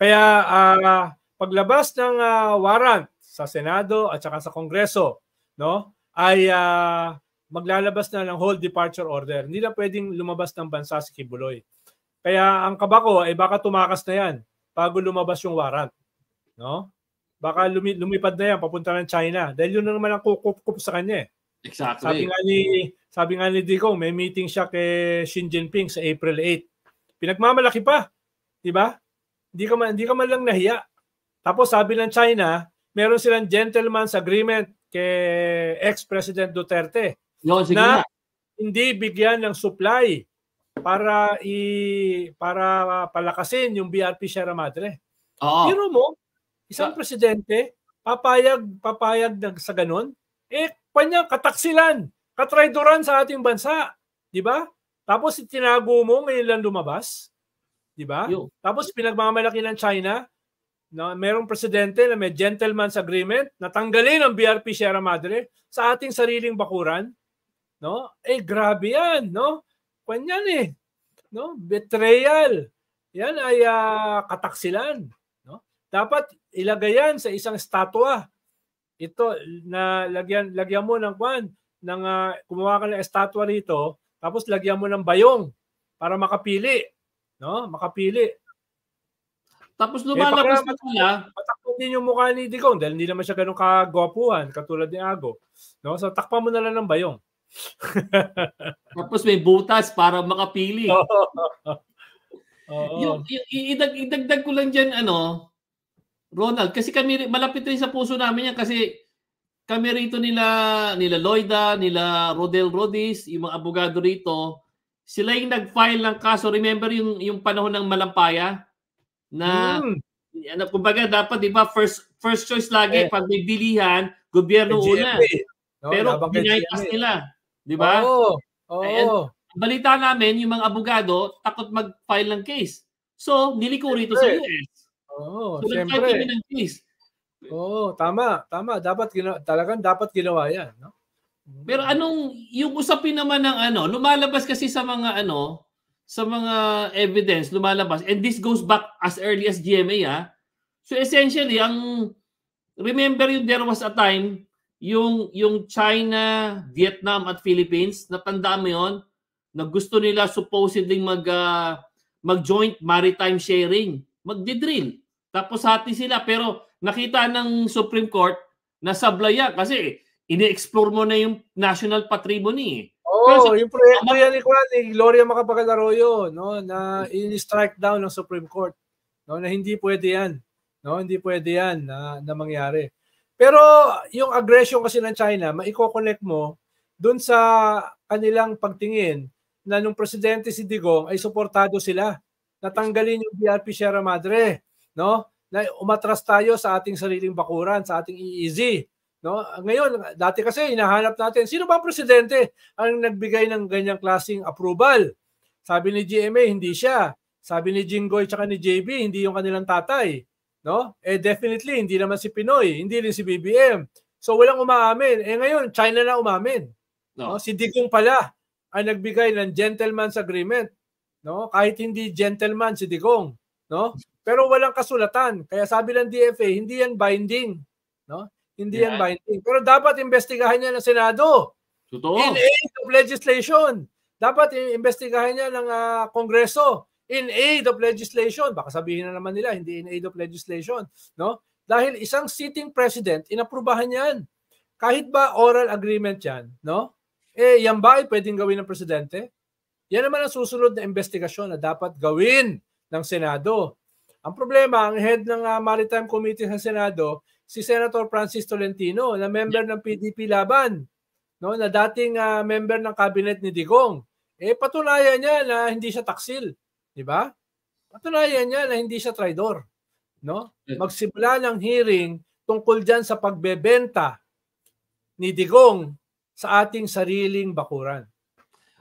Kaya uh, paglabas ng uh, warrant sa Senado at saka sa Kongreso no, ay uh, maglalabas na ng whole departure order. Hindi na pwedeng lumabas ng bansa si Kibuloy. Kaya ang kaba ko ay eh, baka tumakas na yan bago lumabas yung warrant. No? Baka lumi- lumipad na yan papunta ng China dahil yun na naman ang kukup sa kanya eh. Exactly. Sabi nga ni sabi nga ni Dico, may meeting siya kay Xi Jinping sa April 8. Pinagmamalaki pa, 'di ba? Hindi ka man hindi ka man lang nahiya. Tapos sabi ng China, meron silang gentleman's agreement kay ex-President Duterte no, sige na, na hindi bigyan ng supply para i para ah, palakasin yung BRP Sierra Madre. Oo. Pero mo, isang ah. presidente papayag papayag ng sa ganun, eh panya kataksilan, katraidoran sa ating bansa, 'di ba? Tapos itinago mo ngayon lang lumabas, 'di ba? Tapos pinagmamalaki ng China, na merong presidente na may gentleman's agreement na tanggalin ang BRP Sierra Madre sa ating sariling bakuran, no? Eh grabe 'yan, no? Kanyan eh. No? Betrayal. Yan ay uh, kataksilan, no? Dapat ilagay 'yan sa isang estatwa. Ito na lagyan lagyan mo ng kwan ng ah, uh, gumawa ka ng estatwa rito, tapos lagyan mo ng bayong para makapili, no? Makapili tapos eh, lumalabas eh, na sila. Patakpan din yung mukha ni Digong dahil hindi naman siya ganun kagwapuhan katulad ni Ago. No? So takpan mo na lang ng bayong. Tapos may butas para makapili. Oh, Yung, yung, idag, idagdag ko lang dyan, ano, Ronald, kasi kami, malapit rin sa puso namin yan kasi kami rito nila, nila Loida, nila Rodel Rodis, yung mga abogado rito, sila yung nag-file ng kaso. Remember yung, yung panahon ng Malampaya? na mm. ano kumbaga dapat 'di ba first first choice lagi eh. pag may bilihan, gobyerno eh, una. No, Pero binaypas nila, 'di ba? Oo. Oh, oh. And, balita namin yung mga abogado takot mag-file ng case. So, niliko rito sa US. Oo, oh, so, kami ng case. oh, tama, tama. Dapat gina- talagang dapat ginawa 'yan, no? Pero mm. anong yung usapin naman ng ano, lumalabas kasi sa mga ano, sa mga evidence lumalabas and this goes back as early as GMA ah. So essentially ang remember yung there was a time yung yung China, Vietnam at Philippines, natandaan mo yon na gusto nila supposedly mag uh, mag-joint maritime sharing, magdi-drill. Tapos hati sila pero nakita ng Supreme Court na sablaya kasi ini-explore mo na yung national patrimony. Eh. Pero yung proyekto yan ni Kwan, eh, ni Gloria Macapagal-Arroyo, no, na hmm. in-strike down ng Supreme Court. No, na hindi pwede yan. No, hindi pwede yan na, na mangyari. Pero yung aggression kasi ng China, maiko-connect mo doon sa kanilang pagtingin na nung presidente si Digong ay suportado sila. Natanggalin yung BRP Sierra Madre, no? Na umatras tayo sa ating sariling bakuran, sa ating EEZ, No? Ngayon, dati kasi hinahanap natin, sino ba presidente ang nagbigay ng ganyang klasing approval? Sabi ni GMA, hindi siya. Sabi ni Jinggoy tsaka ni JB, hindi yung kanilang tatay. No? Eh definitely, hindi naman si Pinoy, hindi rin si BBM. So walang umaamin. Eh ngayon, China na umamin. No. no? Si Digong pala ang nagbigay ng gentleman's agreement. No? Kahit hindi gentleman si Digong. No? Pero walang kasulatan. Kaya sabi ng DFA, hindi yan binding. No? Hindi yeah. yan binding. Pero dapat investigahan niya ng Senado. Totoo. In aid of legislation. Dapat investigahan niya ng uh, Kongreso in aid of legislation. Baka sabihin na naman nila, hindi in aid of legislation. No? Dahil isang sitting president, inaprubahan yan. Kahit ba oral agreement yan, no? Eh, yan ba ay pwedeng gawin ng presidente? Yan naman ang susunod na investigasyon na dapat gawin ng Senado. Ang problema, ang head ng uh, Maritime Committee sa Senado, si Senator Francis Tolentino na member ng PDP Laban, no, na dating uh, member ng cabinet ni Digong. Eh patunayan niya na hindi siya taksil, di ba? Patunayan niya na hindi siya traidor, no? Magsimula ng hearing tungkol diyan sa pagbebenta ni Digong sa ating sariling bakuran.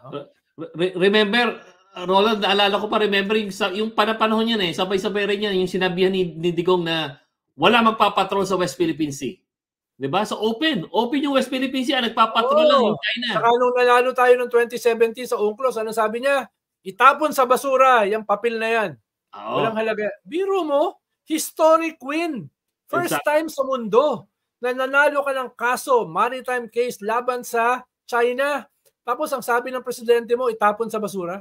No? Remember, Roland, naalala ko pa, remembering sa, yung panapanahon niya eh, sabay-sabay rin niya yung sinabihan ni, ni Digong na wala magpapatrol sa West Philippine Sea. 'Di ba? So open, open yung West Philippine Sea, ah, nagpapatrol oh, lang yung China. Saka nung nanalo tayo ng 2017 sa UNCLOS, ano sabi niya? Itapon sa basura yung papel na 'yan. Oh. Walang halaga. Biro mo, historic win. First exactly. time sa mundo na nanalo ka ng kaso, maritime case laban sa China. Tapos ang sabi ng presidente mo, itapon sa basura.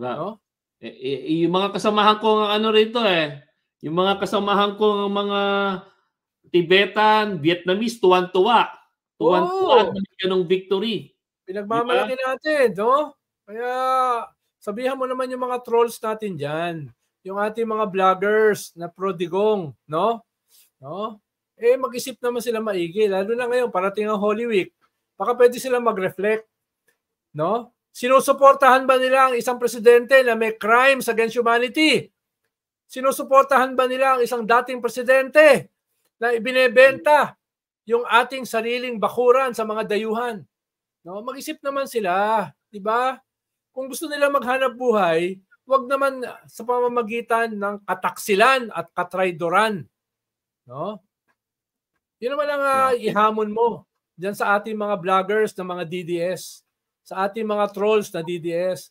Wow. No? E, e, yung mga kasamahan ko ng ano rito eh, yung mga kasamahan ko ng mga Tibetan, Vietnamese, tuwan-tuwa. Tuwan-tuwa oh. na ganong victory. Pinagmamalaki diba? natin, no? Kaya sabihan mo naman yung mga trolls natin diyan, yung ating mga vloggers na prodigong, no? No? Eh mag-isip naman sila maigi, lalo na ngayon parating ang Holy Week. Baka pwede sila mag-reflect, no? Sinusuportahan ba nila ang isang presidente na may crimes against humanity? Sinusuportahan ba nila ang isang dating presidente na ibinebenta yung ating sariling bakuran sa mga dayuhan? No, mag-isip naman sila, 'di ba? Kung gusto nila maghanap buhay, wag naman sa pamamagitan ng kataksilan at katraidoran. No? Yun naman ang uh, ihamon mo diyan sa ating mga vloggers ng mga DDS, sa ating mga trolls na DDS.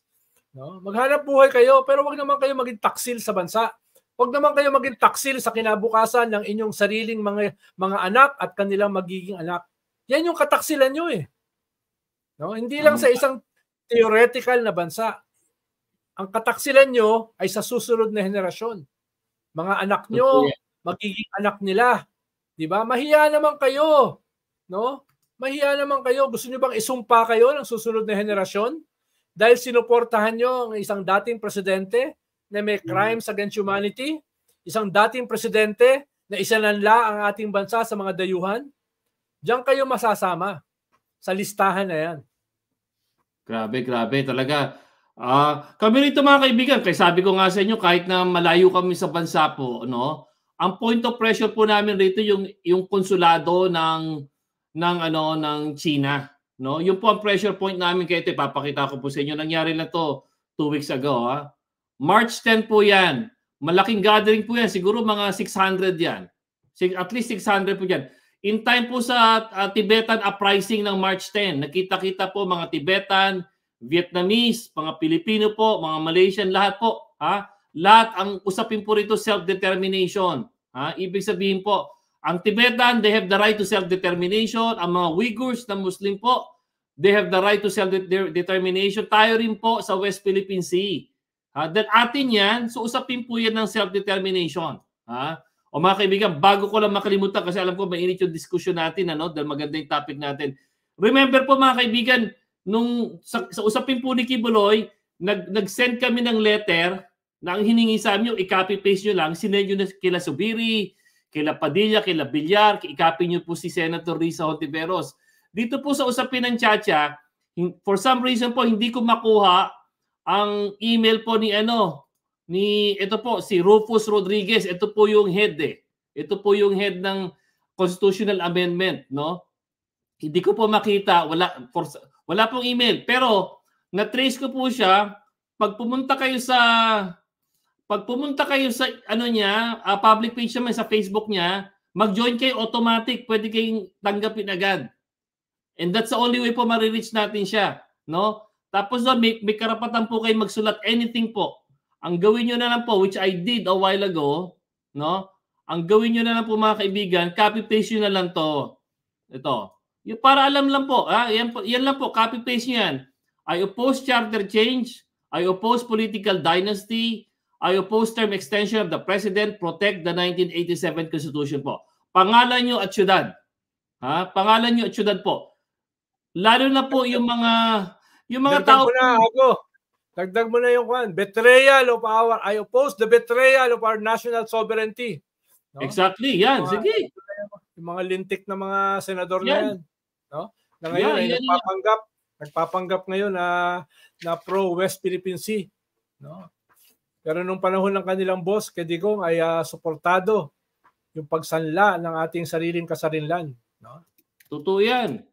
No? Maghanap buhay kayo, pero wag naman kayo maging taksil sa bansa. Huwag naman kayo maging taksil sa kinabukasan ng inyong sariling mga mga anak at kanilang magiging anak. Yan yung kataksilan nyo eh. No? Hindi lang mm. sa isang theoretical na bansa. Ang kataksilan nyo ay sa susunod na henerasyon. Mga anak nyo, magiging anak nila. 'Di ba? Mahiya naman kayo, no? Mahiya naman kayo. Gusto niyo bang isumpa kayo ng susunod na henerasyon dahil sinuportahan niyo ang isang dating presidente na may mm. crimes against humanity, isang dating presidente na isananla ang ating bansa sa mga dayuhan, diyan kayo masasama sa listahan na yan. Grabe, grabe talaga. Uh, kami rito mga kaibigan, kay sabi ko nga sa inyo, kahit na malayo kami sa bansa po, no, ang point of pressure po namin rito yung yung konsulado ng ng ano ng China no yung po ang pressure point namin kaya ito ipapakita ko po sa inyo nangyari na to two weeks ago ha ah. March 10 po yan. Malaking gathering po yan. Siguro mga 600 yan. At least 600 po yan. In time po sa uh, Tibetan uprising ng March 10, nakita-kita po mga Tibetan, Vietnamese, mga Pilipino po, mga Malaysian, lahat po. Ha? Lahat ang usapin po rito self-determination. Ha? Ibig sabihin po, ang Tibetan, they have the right to self-determination. Ang mga Uyghurs na Muslim po, they have the right to self-determination. Tayo rin po sa West Philippine Sea Ha? Then atin yan, so usapin po yan ng self-determination. Ha? O mga kaibigan, bago ko lang makalimutan kasi alam ko mainit yung diskusyon natin ano, dahil maganda yung topic natin. Remember po mga kaibigan, nung sa, sa usapin po ni Kibuloy, nag, nag-send kami ng letter na ang hiningi sa amin yung i-copy paste nyo lang, sinend nyo na kila Subiri, kila Padilla, kila Villar, i-copy nyo po si Senator Risa Hontiveros. Dito po sa usapin ng Chacha, for some reason po, hindi ko makuha ang email po ni ano, ni ito po si Rufus Rodriguez, ito po yung head eh. Ito po yung head ng constitutional amendment, no? Hindi ko po makita, wala for, wala pong email, pero na-trace ko po siya pag pumunta kayo sa pag pumunta kayo sa ano niya, uh, public page niya sa Facebook niya, mag-join kayo automatic, pwede kayong tanggapin agad. And that's the only way po ma-reach natin siya, no? Tapos doon, may, may karapatan po kayo magsulat anything po. Ang gawin nyo na lang po, which I did a while ago, no? Ang gawin nyo na lang po mga kaibigan, copy-paste nyo na lang to. Ito. Yung para alam lang po, ha? Ah, yan, po, yan lang po, copy-paste nyo yan. I oppose charter change. I oppose political dynasty. I oppose term extension of the president. Protect the 1987 Constitution po. Pangalan nyo at syudad. Ha? Pangalan nyo at syudad po. Lalo na po yung mga yung mga Dagdag tao... Mo na, ako. Dagdag mo na yung kwan. Betrayal of our... I oppose the betrayal of our national sovereignty. No? Exactly, yan. Yung mga, Sige. Yung mga lintik na mga senador yan. na yan. No? Na ngayon yeah, ay yan, nagpapanggap. Yan. Nagpapanggap ngayon na, na pro-West Philippine Sea. No? Pero nung panahon ng kanilang boss, Kedigong, ay uh, suportado yung pagsanla ng ating sariling kasarinlan. No? Totoo yan.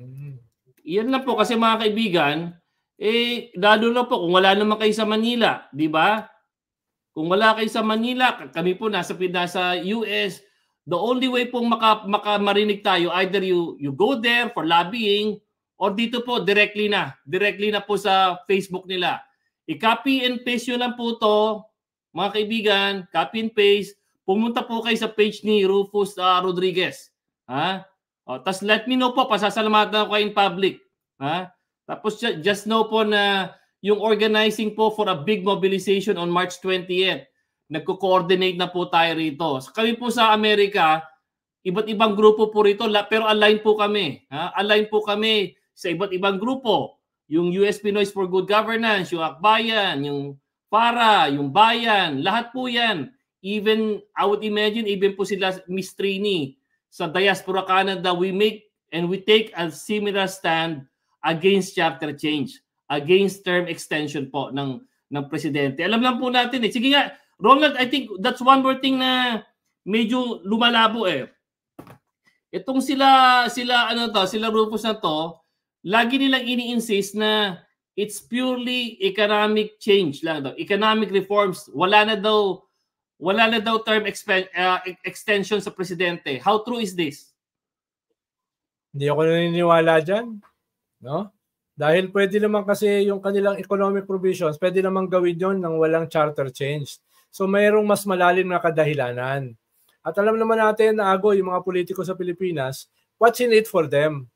Mm-hmm. Yan lang po kasi mga kaibigan, eh lalo na po kung wala naman kayo sa Manila, di ba? Kung wala kayo sa Manila, kami po nasa sa US, the only way pong maka, maka marinig tayo either you you go there for lobbying or dito po directly na, directly na po sa Facebook nila. I-copy and paste nyo lang po to, mga kaibigan, copy and paste. Pumunta po kayo sa page ni Rufus uh, Rodriguez. Ha? O, oh, tapos let me know po, pasasalamatan ko kayo in public. Ha? Tapos just know po na yung organizing po for a big mobilization on March 20th, nagko-coordinate na po tayo rito. So, kami po sa Amerika, iba't ibang grupo po rito, pero align po kami. Ha? Align po kami sa iba't ibang grupo. Yung US Pinoys for Good Governance, yung Akbayan, yung para, yung bayan, lahat po yan. Even, I would imagine, even po sila Miss Trini, sa Diaspora Canada, we make and we take a similar stand against chapter change, against term extension po ng ng presidente. Alam lang po natin eh. Sige nga, Ronald, I think that's one more thing na medyo lumalabo eh. Itong sila sila ano to, sila Rufus na to, lagi nilang ini-insist na it's purely economic change lang daw. Economic reforms. Wala na daw wala na daw term expen- uh, extension sa presidente. How true is this? Hindi ako naniniwala dyan. No? Dahil pwede naman kasi yung kanilang economic provisions, pwede naman gawin yon nang walang charter change. So mayroong mas malalim na kadahilanan. At alam naman natin na ago yung mga politiko sa Pilipinas, what's in it for them?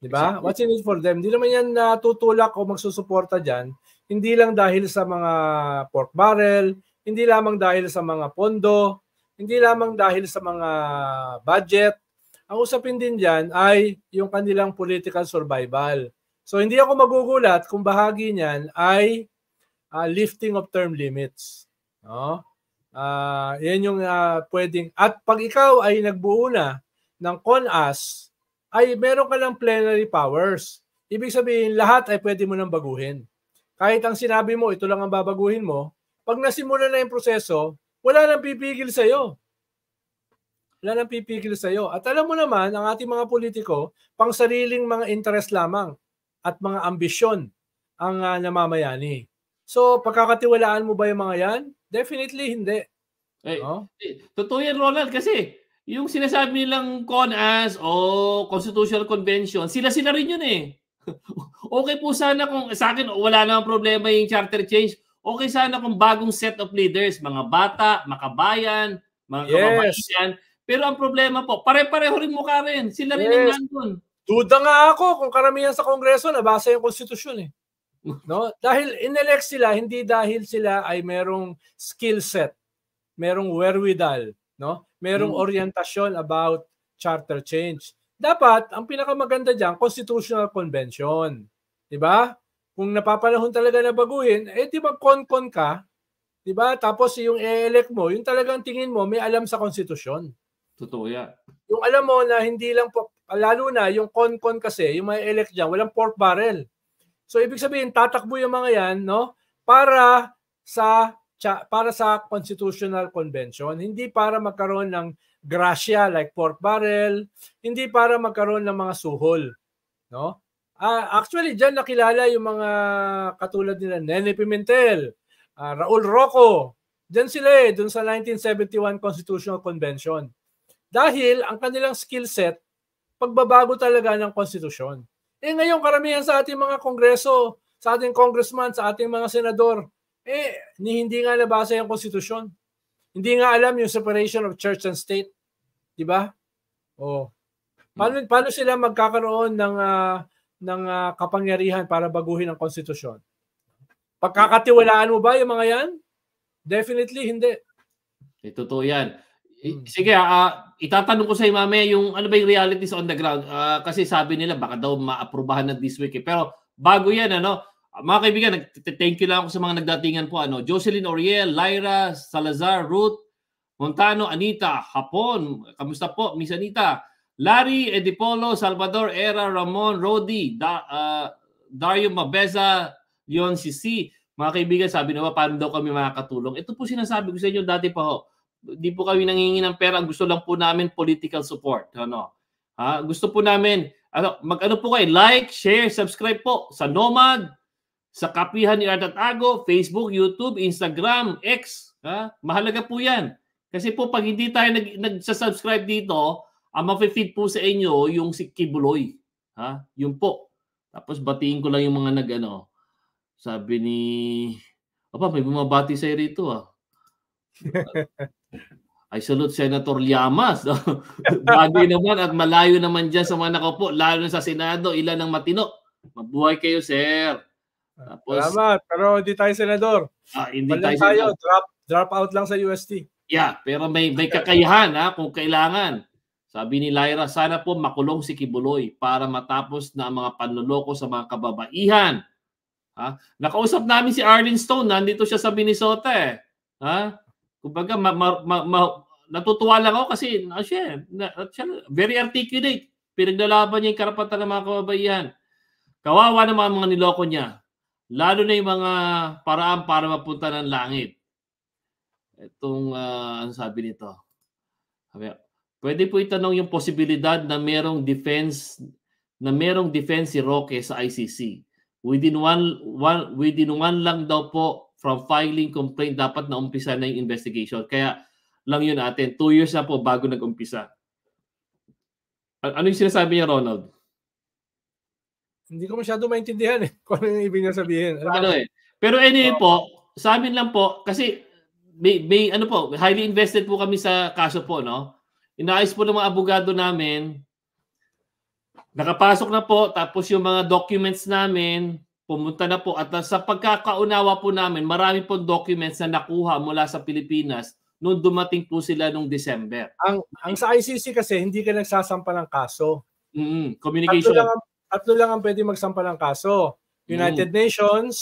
'Di ba? Exactly. What's in it for them? Hindi naman yan natutulak o magsusuporta diyan, hindi lang dahil sa mga pork barrel, hindi lamang dahil sa mga pondo, hindi lamang dahil sa mga budget. Ang usapin din dyan ay yung kanilang political survival. So hindi ako magugulat kung bahagi niyan ay uh, lifting of term limits. No? Uh, yan yung uh, pwedeng... At pag ikaw ay nagbuo na ng CONAS, ay meron ka lang plenary powers. Ibig sabihin, lahat ay pwede mo nang baguhin. Kahit ang sinabi mo, ito lang ang babaguhin mo, pag nasimula na yung proseso, wala nang pipigil sa'yo. Wala nang pipigil sa'yo. At alam mo naman, ang ating mga politiko, pang sariling mga interest lamang at mga ambisyon ang uh, namamayani. So, pagkakatiwalaan mo ba yung mga yan? Definitely hindi. Eh, oh? eh, totoo yan, Ronald, kasi yung sinasabi nilang CONAS o Constitutional Convention, sila-sila rin yun eh. okay po sana kung sa akin wala namang problema yung charter change okay sana kung bagong set of leaders, mga bata, makabayan, mga yes. kababaihan. Pero ang problema po, pare-pareho rin mukha rin. Sila rin yes. nandun. Duda nga ako kung karamihan sa Kongreso nabasa yung konstitusyon eh. No? dahil inelect sila hindi dahil sila ay merong skill set, merong wherewithal, no? Merong hmm. orientasyon about charter change. Dapat ang pinakamaganda diyan constitutional convention, 'di ba? kung napapanahon talaga na baguhin, eh di ba kon-kon ka, di ba? Tapos yung e-elect mo, yung talagang tingin mo may alam sa konstitusyon. Totoo yan. Yung alam mo na hindi lang po, lalo na yung kon-kon kasi, yung mga elect dyan, walang pork barrel. So ibig sabihin, tatakbo yung mga yan, no? Para sa para sa constitutional convention, hindi para magkaroon ng gracia like pork barrel, hindi para magkaroon ng mga suhol, no? Uh, actually, dyan nakilala yung mga katulad nila Nene Pimentel, uh, Raul Rocco. Dyan sila eh, dun sa 1971 Constitutional Convention. Dahil ang kanilang skill set, pagbabago talaga ng konstitusyon. Eh ngayon, karamihan sa ating mga kongreso, sa ating congressman, sa ating mga senador, eh ni hindi nga nabasa yung konstitusyon. Hindi nga alam yung separation of church and state. Di ba? Oh. Paano, paano sila magkakaroon ng uh, ng uh, kapangyarihan para baguhin ang konstitusyon. Pagkakatiwalaan mo ba yung mga yan? Definitely hindi. Ito eh, to yan. Eh, hmm. Sige, uh, itatanong ko sa iyo yung ano ba yung realities on the ground. Uh, kasi sabi nila baka daw maaprubahan na this week. Eh. Pero bago yan, ano, mga kaibigan, thank you lang ako sa mga nagdatingan po. Ano, Jocelyn Oriel, Lyra, Salazar, Ruth, Montano, Anita, Hapon. Kamusta po, Miss Anita? Larry Edipolo, Salvador Era, Ramon Rodi, da, uh, Dario Mabeza, si Sisi. Mga kaibigan, sabi na paano daw kami makakatulong? Ito po sinasabi ko sa inyo dati pa ho. Hindi po kami nangingi ng pera. Gusto lang po namin political support. Ano? Ha? Gusto po namin, ano, mag-ano po kayo, like, share, subscribe po sa Nomad, sa Kapihan ni Art at Ago, Facebook, YouTube, Instagram, X. Ha? Mahalaga po yan. Kasi po pag hindi tayo nag- nagsasubscribe dito, ang mafe-feed po sa inyo yung si Kibuloy. Ha? Yun po. Tapos batiin ko lang yung mga nag ano. Sabi ni Opa, may bumabati sa rito ah. I salute Senator Llamas. Bagay naman at malayo naman dyan sa mga nakaupo, lalo sa Senado, ilan ang matino. Mabuhay kayo, sir. Tapos, Salamat, pero hindi tayo senador. Ah, hindi Balang tayo, tayo drop, drop out lang sa UST. Yeah, pero may may kakayahan ha kung kailangan. Sabi ni Lyra, sana po makulong si Kibuloy para matapos na ang mga panloloko sa mga kababaihan. Ha? Nakausap namin si Arlene Stone, nandito siya sa Minnesota eh. Ha? Kumbaga, ma- ma- ma- ma- natutuwa lang ako kasi ah, siya, eh, na, siya, very articulate. Pinaglalaban niya yung karapatan ng mga kababaihan. Kawawa naman ang mga niloko niya. Lalo na yung mga paraan para mapunta ng langit. Itong, uh, ano sabi nito? Sabi, Pwede po itanong yung posibilidad na merong defense na merong defense si Roque sa ICC. Within one, one within one lang daw po from filing complaint dapat na umpisa na yung investigation. Kaya lang yun natin. Two years na po bago nag-umpisa. Ano yung sinasabi niya, Ronald? Hindi ko masyado maintindihan eh kung ano yung ibig niya sabihin. Alam ano, ano eh. Pero anyway po, sa amin lang po, kasi may, may ano po, highly invested po kami sa kaso po, no? inaayos po ng mga abogado namin. Nakapasok na po, tapos yung mga documents namin, pumunta na po. At sa pagkakaunawa po namin, marami pong documents na nakuha mula sa Pilipinas noong dumating po sila noong December. Ang, ang sa ICC kasi, hindi ka nagsasampa ng kaso. Mm, communication. Tatlo lang, tatlo lang ang pwede magsampa ng kaso. Mm-hmm. United mm. Nations,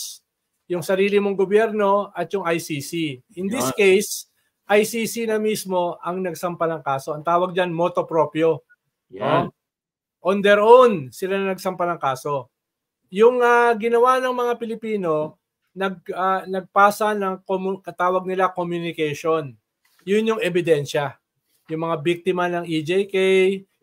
yung sarili mong gobyerno, at yung ICC. In this case, ICC na mismo ang nagsampa ng kaso. Ang tawag diyan moto proprio. Yeah. Oh. On their own sila na nagsampa ng kaso. Yung uh, ginawa ng mga Pilipino nag uh, nagpasa ng komu- katawag nila communication. Yun yung ebidensya. Yung mga biktima ng EJK,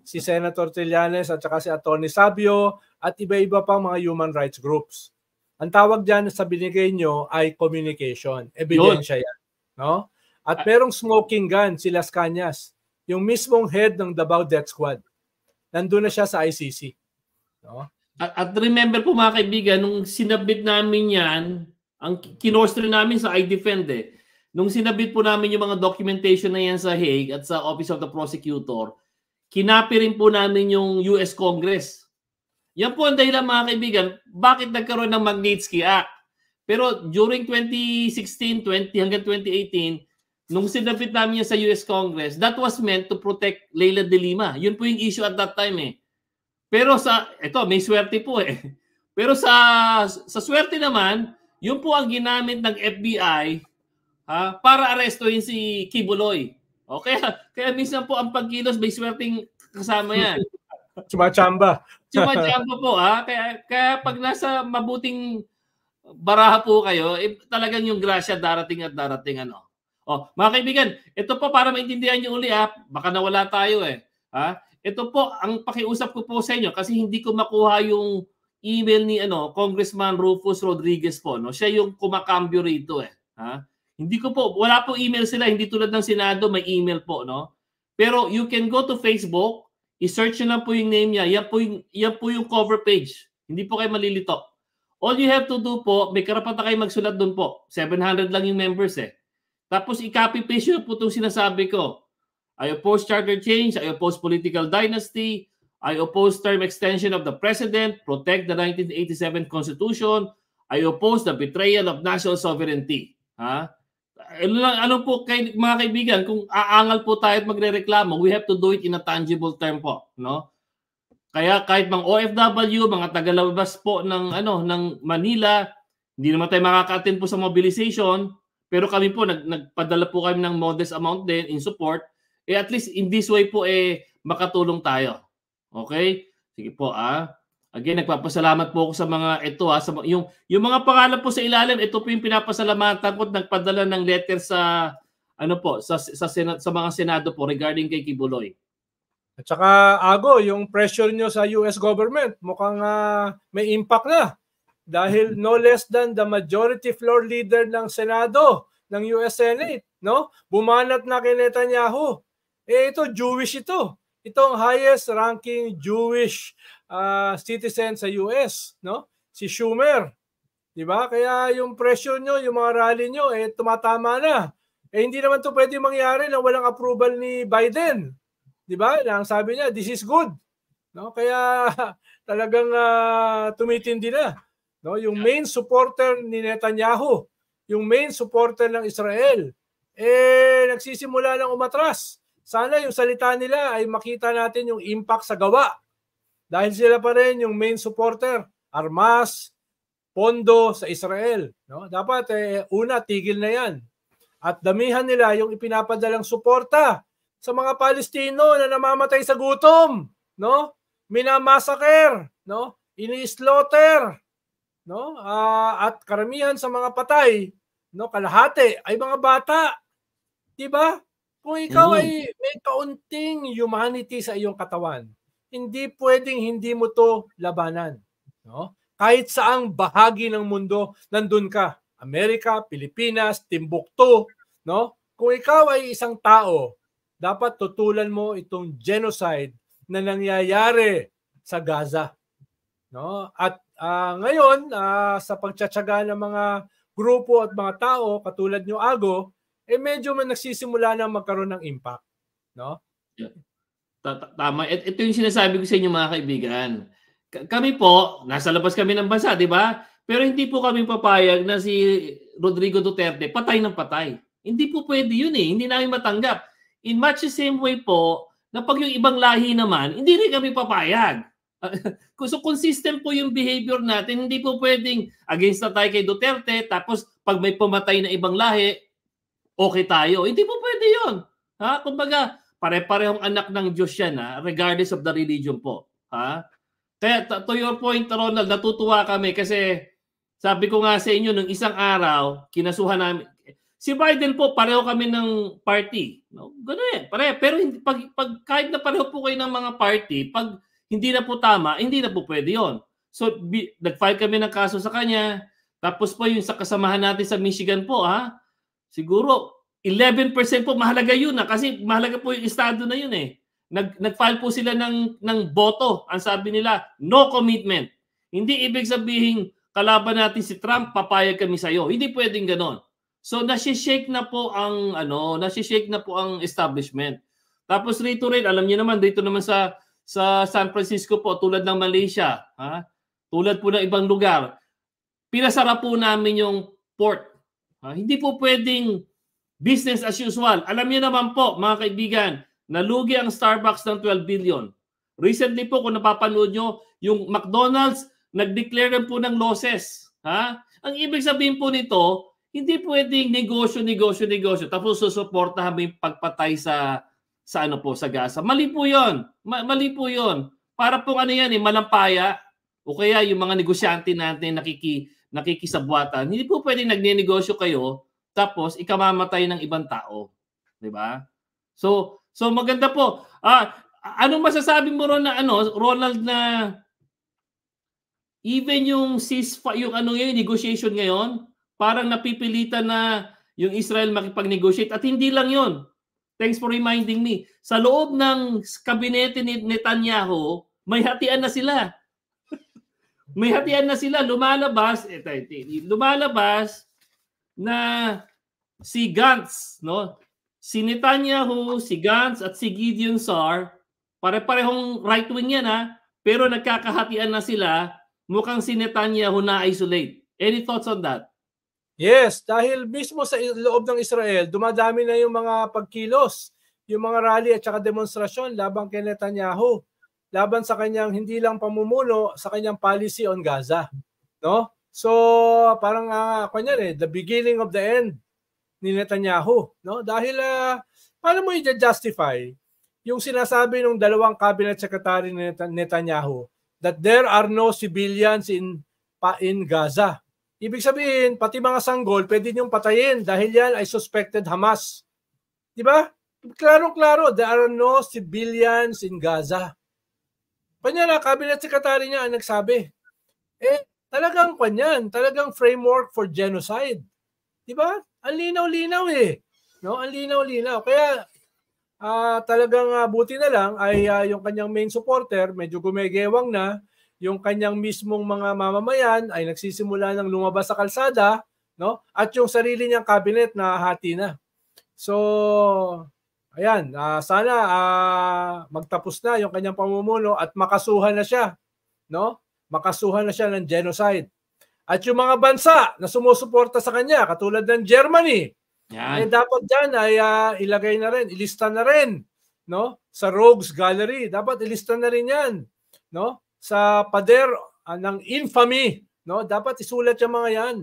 si Senator Trillanes at saka si Attorney Sabio at iba-iba pang mga human rights groups. Ang tawag diyan sa binigay nyo ay communication. Ebidensya yan. No? At merong smoking gun si Las Cañas, yung mismong head ng Davao Death Squad. Nandun na siya sa ICC. No? At, at remember po mga kaibigan, nung sinabit namin yan, ang kinostre namin sa iDefend eh, nung sinabit po namin yung mga documentation na yan sa Hague at sa Office of the Prosecutor, kinapi rin po namin yung US Congress. Yan po ang dahilan mga kaibigan, bakit nagkaroon ng Magnitsky Act? Pero during 2016, 20 hanggang 2018, nung sinapit namin yun sa US Congress, that was meant to protect Leila de Lima. Yun po yung issue at that time eh. Pero sa, eto, may swerte po eh. Pero sa, sa swerte naman, yun po ang ginamit ng FBI ha, para arestuhin si Kibuloy. O kaya, kaya minsan po ang pagkilos may swerteng kasama yan. Chumachamba. Chumachamba po ha. Kaya, kaya pag nasa mabuting baraha po kayo, eh, talagang yung grasya darating at darating ano. Oh, mga kaibigan, ito po para maintindihan niyo uli ha, baka nawala tayo eh. Ha? Ito po ang pakiusap ko po sa inyo kasi hindi ko makuha yung email ni ano Congressman Rufus Rodriguez po no. Siya yung kumakambyo rito eh. Ha? Hindi ko po wala po email sila, hindi tulad ng Senado may email po no. Pero you can go to Facebook, i-search na po yung name niya. Yan po yung, yan po yung cover page. Hindi po kayo malilito. All you have to do po, may karapatan kayo magsulat doon po. 700 lang yung members eh. Tapos i-copy paste nyo po itong sinasabi ko. I oppose charter change, I oppose political dynasty, I oppose term extension of the president, protect the 1987 constitution, I oppose the betrayal of national sovereignty. Ha? Ano, ano po kay, mga kaibigan, kung aangal po tayo at magrereklamo, we have to do it in a tangible term po, no? Kaya kahit mga OFW, mga tagalabas po ng ano ng Manila, hindi naman tayo makaka po sa mobilization, pero kami po, nag, nagpadala po kami ng modest amount din in support. Eh at least in this way po eh makatulong tayo. Okay? Sige po ah. Again, nagpapasalamat po ako sa mga ito ah. sa yung yung mga pangalan po sa ilalim, ito po yung pinapasalamatan ko nagpadala ng letter sa ano po sa sa senat sa mga senado po regarding kay Kibuloy. At saka Ago, yung pressure nyo sa US government mukhang uh, may impact na dahil no less than the majority floor leader ng Senado ng US Senate, no? Bumanat na kay Netanyahu. Eh ito Jewish ito. Itong highest ranking Jewish uh, citizen sa US, no? Si Schumer. 'Di ba? Kaya yung pressure nyo, yung mga rally nyo eh tumatama na. Eh hindi naman 'to pwedeng mangyari na walang approval ni Biden. 'Di ba? Ang sabi niya, this is good. No? Kaya talagang uh, tumitindi na No, yung main supporter ni Netanyahu, yung main supporter ng Israel, eh nagsisimula lang umatras. Sana yung salita nila ay makita natin yung impact sa gawa. Dahil sila pa rin yung main supporter, Armas, pondo sa Israel, no? Dapat eh una tigil na 'yan. At damihan nila yung ipinapadalang suporta sa mga Palestino na namamatay sa gutom, no? Minamasaker, no? Ini-slaughter, no? Uh, at karamihan sa mga patay, no, kalahati ay mga bata. 'Di ba? Kung ikaw mm. ay may kaunting humanity sa iyong katawan, hindi pwedeng hindi mo 'to labanan, no? Kahit saang bahagi ng mundo nandun ka. Amerika, Pilipinas, Timbuktu, no? Kung ikaw ay isang tao, dapat tutulan mo itong genocide na nangyayari sa Gaza. No? At Uh, ngayon, uh, sa pagtsatsaga ng mga grupo at mga tao, katulad nyo, Ago, eh medyo man nagsisimula na magkaroon ng impact. No? Tama. Ito yung sinasabi ko sa inyo mga kaibigan. Kami po, nasa labas kami ng bansa, di ba? Pero hindi po kami papayag na si Rodrigo Duterte patay ng patay. Hindi po pwede yun eh. Hindi namin matanggap. In much the same way po, na pag yung ibang lahi naman, hindi rin kami papayag. so consistent po yung behavior natin. Hindi po pwedeng against na tayo kay Duterte tapos pag may pumatay na ibang lahi, okay tayo. Hindi po pwede yun. Ha? Kumbaga, pare-parehong anak ng Diyos yan ha? regardless of the religion po. Ha? Kaya to your point, Ronald, natutuwa kami kasi sabi ko nga sa inyo, nung isang araw, kinasuhan namin, Si Biden po, pareho kami ng party. No? Ganun eh, pare. Pero hindi, pag, pag, kahit na pareho po kayo ng mga party, pag hindi na po tama, hindi na po pwede yun. So, bi- nag-file kami ng kaso sa kanya. Tapos po yung sa kasamahan natin sa Michigan po, ha? Siguro, 11% po, mahalaga yun na kasi mahalaga po yung estado na yun eh. Nag, nag-file po sila ng, ng boto. Ang sabi nila, no commitment. Hindi ibig sabihin, kalaban natin si Trump, papayag kami sa'yo. Hindi pwedeng ganon. So, nasi-shake na po ang, ano, nasi-shake na po ang establishment. Tapos rito rin, alam niyo naman, dito naman sa sa San Francisco po, tulad ng Malaysia, ha? tulad po ng ibang lugar, pinasara po namin yung port. Ha? Hindi po pwedeng business as usual. Alam niyo naman po, mga kaibigan, nalugi ang Starbucks ng 12 billion. Recently po, kung napapanood niyo, yung McDonald's, nag-declare po ng losses. Ha? Ang ibig sabihin po nito, hindi pwedeng negosyo, negosyo, negosyo. Tapos susuportahan mo yung pagpatay sa sa ano po sa Gaza. Mali po 'yon. mali po 'yon. Para pong ano 'yan eh malampaya o kaya yung mga negosyante natin nakiki nakikisabwatan. Hindi po pwedeng nagnenegosyo kayo tapos ikamamatay ng ibang tao, 'di ba? So so maganda po. Ah, anong masasabi mo ron na ano Ronald na even yung ceasefire yung ano yung negotiation ngayon parang napipilitan na yung Israel makipag-negotiate at hindi lang 'yon Thanks for reminding me. Sa loob ng kabinete ni Netanyahu, may hatian na sila. may hatian na sila. Lumalabas, eto, eh, eto, lumalabas na si Gantz, no? Si Netanyahu, si Gantz at si Gideon Sar, pare-parehong right wing yan ha, pero nagkakahatian na sila. Mukhang si Netanyahu na isolate. Any thoughts on that? Yes, dahil mismo sa loob ng Israel, dumadami na yung mga pagkilos, yung mga rally at saka demonstrasyon laban kay Netanyahu, laban sa kanyang hindi lang pamumuno, sa kanyang policy on Gaza. No? So, parang uh, kunyari, eh, the beginning of the end ni Netanyahu. No? Dahil, uh, paano mo i-justify yung sinasabi ng dalawang cabinet secretary ni Netanyahu that there are no civilians in in Gaza Ibig sabihin, pati mga sanggol, pwede niyong patayin dahil yan ay suspected Hamas. Di ba? Klarong-klaro, there are no civilians in Gaza. Kanya cabinet secretary niya ang nagsabi. Eh, talagang kanyan, talagang framework for genocide. Di ba? Ang linaw-linaw eh. No? Ang linaw-linaw. Kaya uh, talagang uh, buti na lang ay uh, yung kanyang main supporter medyo gumegewang na yung kanyang mismong mga mamamayan ay nagsisimula ng lumabas sa kalsada, no? At yung sarili niyang cabinet na hati na. So, ayan, uh, sana uh, magtapos na yung kanyang pamumuno at makasuhan na siya, no? Makasuhan na siya ng genocide. At yung mga bansa na sumusuporta sa kanya, katulad ng Germany, yan. eh dapat dyan ay uh, ilagay na rin, ilista na rin, no? Sa Rogues Gallery, dapat ilista na rin yan, no? sa pader uh, ng infamy, no? Dapat isulat 'yang mga 'yan,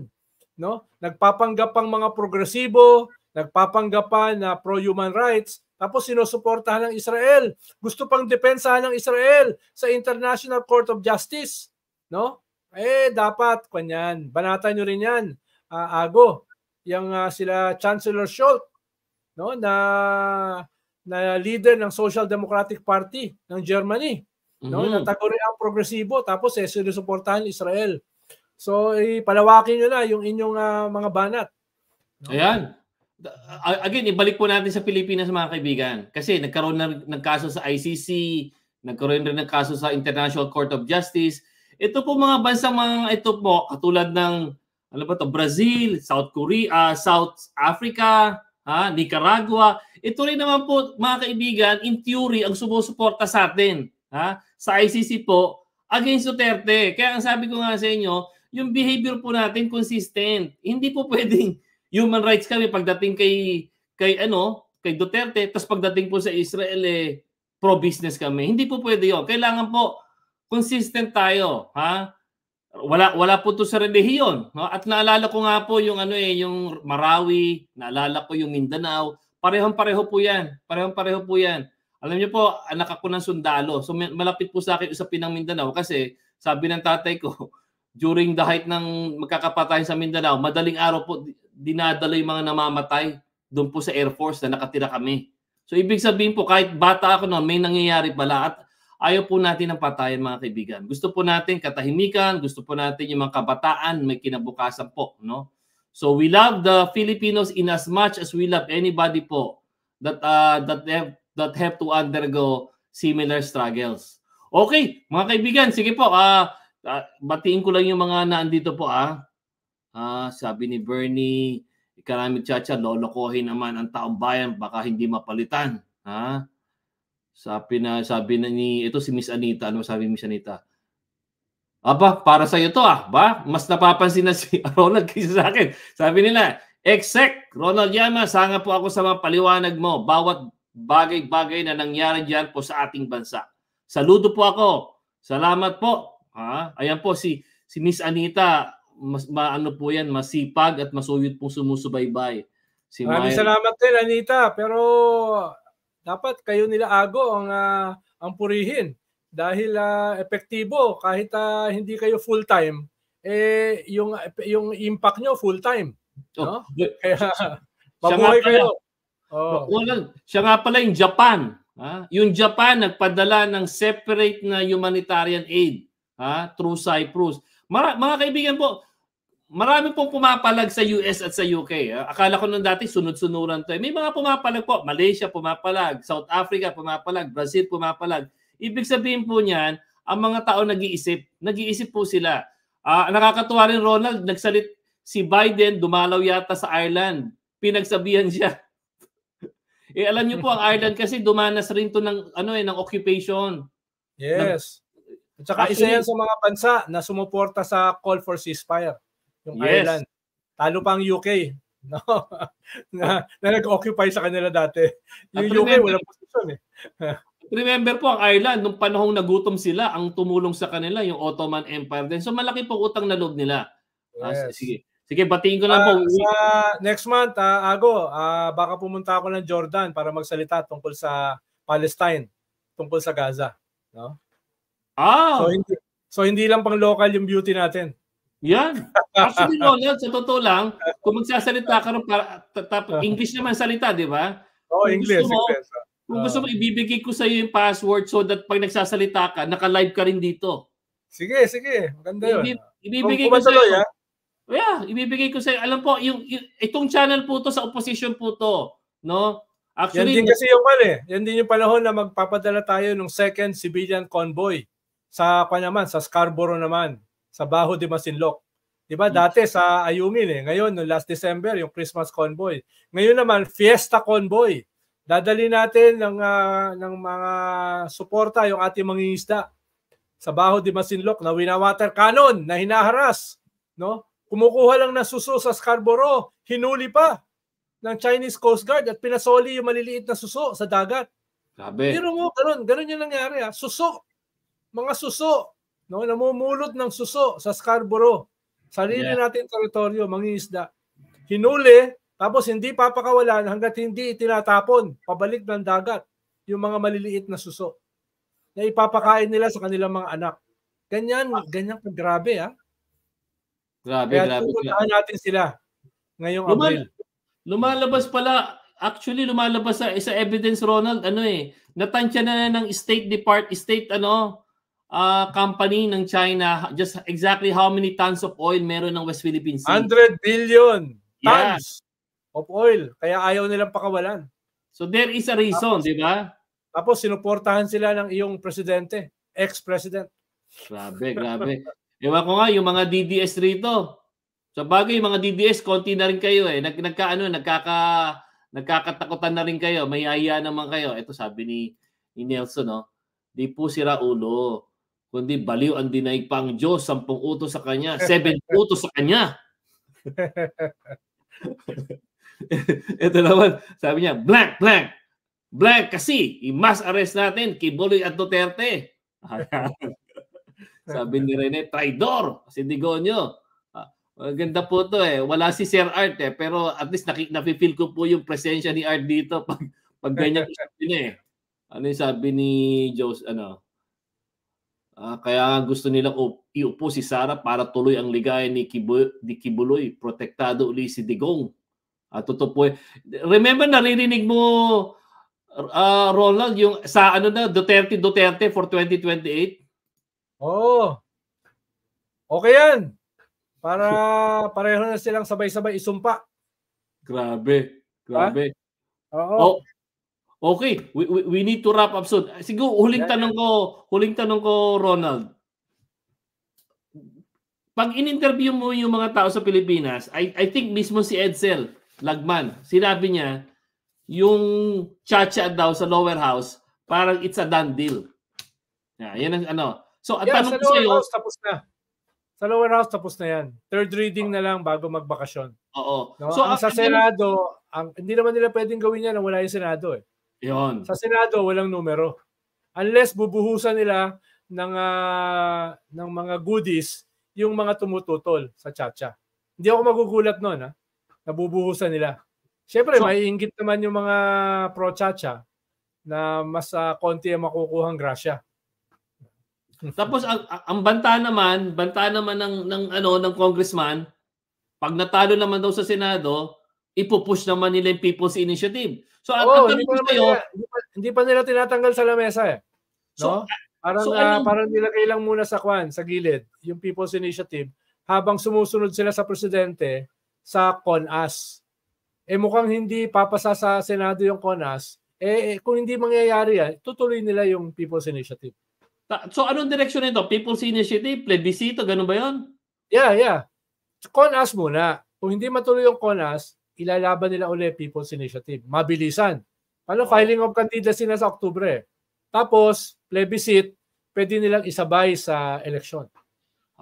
no? Nagpapanggap ang mga progresibo, nagpapanggapan na pro-human rights, tapos sinusuportahan ng Israel. Gusto pang depensahan ng Israel sa International Court of Justice, no? Eh dapat kanyan, banatan niyo rin 'yan. Uh, ago, yung uh, sila Chancellor Scholz, no, na na leader ng Social Democratic Party ng Germany, No, mm-hmm. natago rin ang progresibo tapos eh sinusuportahan Israel. So ipalawakin eh, niyo na yung inyong uh, mga banat. No? Ayan. Again, ibalik po natin sa Pilipinas mga kaibigan. Kasi nagkaroon na ng kaso sa ICC, nagkaroon rin ng kaso sa International Court of Justice. Ito po mga bansa mga ito po katulad ng ano ba to Brazil, South Korea, ah, South Africa, ha, Nicaragua. Ito rin naman po mga kaibigan, in theory ang sumusuporta sa atin, ha? sa ICC po against Duterte. Kaya ang sabi ko nga sa inyo, yung behavior po natin consistent. Hindi po pwedeng human rights kami pagdating kay kay ano, kay Duterte, tapos pagdating po sa Israel eh pro-business kami. Hindi po pwede 'yon. Kailangan po consistent tayo, ha? Wala wala po to sa relihiyon, no? At naalala ko nga po yung ano eh, yung Marawi, naalala ko yung Mindanao, parehong-pareho po 'yan. Parehong-pareho po 'yan alam niyo po, ah, anak ako ng sundalo. So malapit po sa akin sa Pinang Mindanao kasi sabi ng tatay ko, during the height ng magkakapatay sa Mindanao, madaling araw po dinadala yung mga namamatay doon po sa Air Force na nakatira kami. So ibig sabihin po, kahit bata ako noon, may nangyayari pala at ayaw po natin ng patayan mga kaibigan. Gusto po natin katahimikan, gusto po natin yung mga kabataan may kinabukasan po. No? So we love the Filipinos in as much as we love anybody po that uh, that have that have to undergo similar struggles. Okay, mga kaibigan, sige po. Uh, uh, batiin ko lang yung mga naandito po. Ah. Uh, sabi ni Bernie, Economic Chacha, lolokohin naman ang taong bayan, baka hindi mapalitan. Ha? Sabi na, sabi na ni, ito si Miss Anita. Ano sabi ni Miss Anita? Aba, para sa iyo to ah, ba? Mas napapansin na si Ronald kaysa sa akin. Sabi nila, Exec, Ronald Yama, sanga po ako sa mga paliwanag mo. Bawat bagay-bagay na nangyari diyan po sa ating bansa. Saludo po ako. Salamat po. Ha? Ayan po si si Miss Anita, mas maano po 'yan, masipag at masuyod pong sumusubaybay. Si Maraming Maya. salamat din Anita, pero dapat kayo nila ago ang uh, ang purihin dahil uh, epektibo kahit uh, hindi kayo full time eh yung yung impact nyo full time. Oh, no? Kaya mabuhay kayo. Oh. Walang, siya nga pala yung Japan. Ha? Yung Japan nagpadala ng separate na humanitarian aid ha? through Cyprus. Mara, mga kaibigan po, marami pong pumapalag sa US at sa UK. Ha? Akala ko nung dati sunod-sunuran to. Eh. May mga pumapalag po. Malaysia pumapalag, South Africa pumapalag, Brazil pumapalag. Ibig sabihin po niyan, ang mga tao nag-iisip. Nag-iisip po sila. Uh, nakakatuwa rin Ronald, nagsalit si Biden, dumalaw yata sa Ireland. Pinagsabihan siya eh alam niyo po ang Ireland kasi dumanas rin to ng ano eh ng occupation. Yes. At saka isa yan sa mga bansa na sumuporta sa call for ceasefire yung yes. Ireland. Talo pa ang UK no? na, na nag-occupy sa kanila dati. Yung At UK wala posisyon eh. remember po ang Ireland, nung panahong nagutom sila, ang tumulong sa kanila, yung Ottoman Empire din. So malaki pong utang na loob nila. Ah, yes. Ah, sige. Sige, batiin ko lang uh, po. Uh, next month, uh, Ago, uh, baka pumunta ako ng Jordan para magsalita tungkol sa Palestine, tungkol sa Gaza. No? Ah! So hindi, so, hindi lang pang local yung beauty natin. Yan. Actually, Ronald, sa totoo lang, kung magsasalita ka rin, English naman salita, di ba? Oo, oh, English. Mo, English. Uh, kung gusto mo, ibibigay ko sa iyo yung password so that pag nagsasalita ka, naka-live ka rin dito. Sige, sige. Maganda yun. Ibibigay kung ko sa iyo. Yeah, ibibigay ko sa'yo. Alam po, yung, yung itong channel po to sa opposition po to, no? Actually, yan din kasi yung ano eh. Yan din yung panahon na magpapadala tayo ng second civilian convoy sa kwa naman, sa Scarborough naman, sa Baho de Masinloc. 'Di ba? Dati sa Ayumin eh. Ngayon, no last December, yung Christmas convoy. Ngayon naman, Fiesta convoy. Dadali natin ng uh, ng mga suporta yung ating mangingisda sa Baho de Masinloc na winawater cannon na hinaharas, no? Kumukuha lang ng suso sa Scarborough, hinuli pa ng Chinese Coast Guard at pinasoli yung maliliit na suso sa dagat. Grabe. Pero mo, ganun, ganun yung nangyari. Ha? Ah. Suso. Mga suso. No? Namumulot ng suso sa Scarborough. Sarili yeah. natin teritoryo, mangingisda. Hinuli, tapos hindi papakawalan hanggat hindi itinatapon pabalik ng dagat yung mga maliliit na suso na ipapakain nila sa kanilang mga anak. Ganyan, ah. ganyan kagrabe ah. Grabe, Kaya grabe. Kaya natin sila ngayong Lumal- Abril. Lumalabas pala, actually lumalabas sa, sa evidence, Ronald, ano eh, natantya na, na ng State Depart, State ano, uh, company ng China, just exactly how many tons of oil meron ng West Philippine Sea. 100 billion tons yeah. of oil. Kaya ayaw nilang pakawalan. So there is a reason, di ba? Tapos sinuportahan sila ng iyong presidente, ex-president. Grabe, grabe. Ewan ko nga, yung mga DDS rito. Sa bagay, yung mga DDS, konti na rin kayo eh. Nag, nagka, ano, nagkaka, nagkakatakutan na rin kayo. May aya naman kayo. Ito sabi ni, ni Nelson, no? Di po si Raulo, kundi baliw ang dinaig pang ang Diyos. Sampung utos sa kanya. Seven utos sa kanya. Ito naman, sabi niya, blank, blank. Blank kasi, i-mass arrest natin, kay Kibuloy at Duterte. Sabi ni Rene, traidor! Si Digonyo. Ah, ganda po to eh. Wala si Sir Art eh. Pero at least nakik nafe-feel ko po yung presensya ni Art dito pag, pag ganyan ko sabi eh. Ano yung sabi ni Jose, ano? Ah, kaya gusto nilang iupo si Sara para tuloy ang ligaya ni, Kibu, ni Kibuloy. Protektado uli si Digong. At ah, totoo po eh. Remember, naririnig mo, uh, Ronald, yung sa ano na, Duterte-Duterte for 2028? Oo. Oh. Okay yan. Para pareho na silang sabay-sabay isumpa. Grabe. Grabe. Ha? Oo. Oh, okay, we, we, we need to wrap up soon. Siguro huling yeah. tanong ko, huling tanong ko Ronald. Pag in-interview mo yung mga tao sa Pilipinas, I I think mismo si Edsel Lagman, sinabi niya yung chacha daw sa lower house, parang it's a done deal. Yeah, yan ang ano. So, ang yeah, tanong sa lower sa'yo, house tapos na. Sa lower house tapos na yan. Third reading oh. na lang bago magbakasyon. Oo. No? So, ang sa Senado, ang, hindi naman nila pwedeng gawin yan nang wala yung Senado eh. Yun. Sa Senado, walang numero. Unless bubuhusan nila ng, uh, ng mga goodies yung mga tumututol sa chacha. Hindi ako magugulat noon ha. Nabubuhusan nila. Siyempre, so, maiinggit naman yung mga pro-chacha na mas uh, konti ang makukuhang grasya. Tapos ang, ang banta naman, banta naman ng ng ano ng congressman, pag natalo naman daw sa Senado, ipupush naman nila yung People's Initiative. So ang oh, tanong ko sa iyo, hindi pa nila tinatanggal sa lamesa eh. No? So, parang so, uh, ano, parang nilagay lang muna sa kwan, sa gilid, yung People's Initiative habang sumusunod sila sa presidente sa CONAS. Eh mukhang hindi papasa sa Senado yung CONAS, eh, eh kung hindi mangyayari yan, tutuloy nila yung People's Initiative. So anong direksyon nito? People's Initiative, plebiscito, ganun ba yon? Yeah, yeah. CONAS muna. Kung hindi matuloy yung CONAS, ilalaban nila uli People's Initiative. Mabilisan. Ano, oh. filing of candidacy na sa Oktubre. Tapos, plebiscite, pwede nilang isabay sa eleksyon.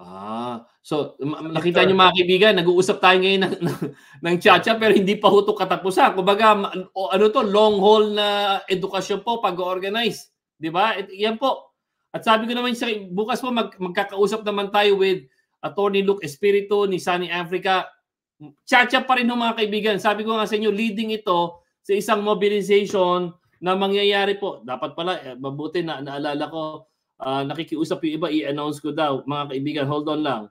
Ah, so nakita niyo mga kaibigan, nag-uusap tayo ngayon ng, ng, ng chacha pero hindi pa huto katapusan. Kumbaga, ano to, long haul na edukasyon po pag-organize. Di ba? Yan po, at sabi ko naman sa bukas po mag, magkakausap naman tayo with Attorney Luke Espiritu ni Sunny Africa. Chacha pa rin ng mga kaibigan. Sabi ko nga sa inyo, leading ito sa isang mobilization na mangyayari po. Dapat pala, eh, mabuti na naalala ko, uh, nakikiusap yung iba, i-announce ko daw. Mga kaibigan, hold on lang.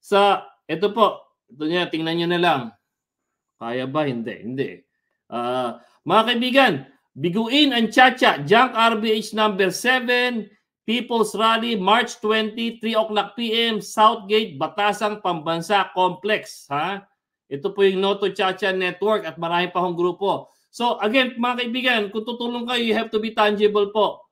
Sa, ito po, ito niya, tingnan nyo na lang. Kaya ba? Hindi, hindi. Uh, mga kaibigan, biguin ang Chacha, Junk RBH number 7, People's Rally, March 20, 3 o'clock p.m., Southgate, Batasang Pambansa Complex. Ha? Ito po yung Noto Chacha Network at marami pa hong grupo. So again, mga kaibigan, kung tutulong kayo, you have to be tangible po.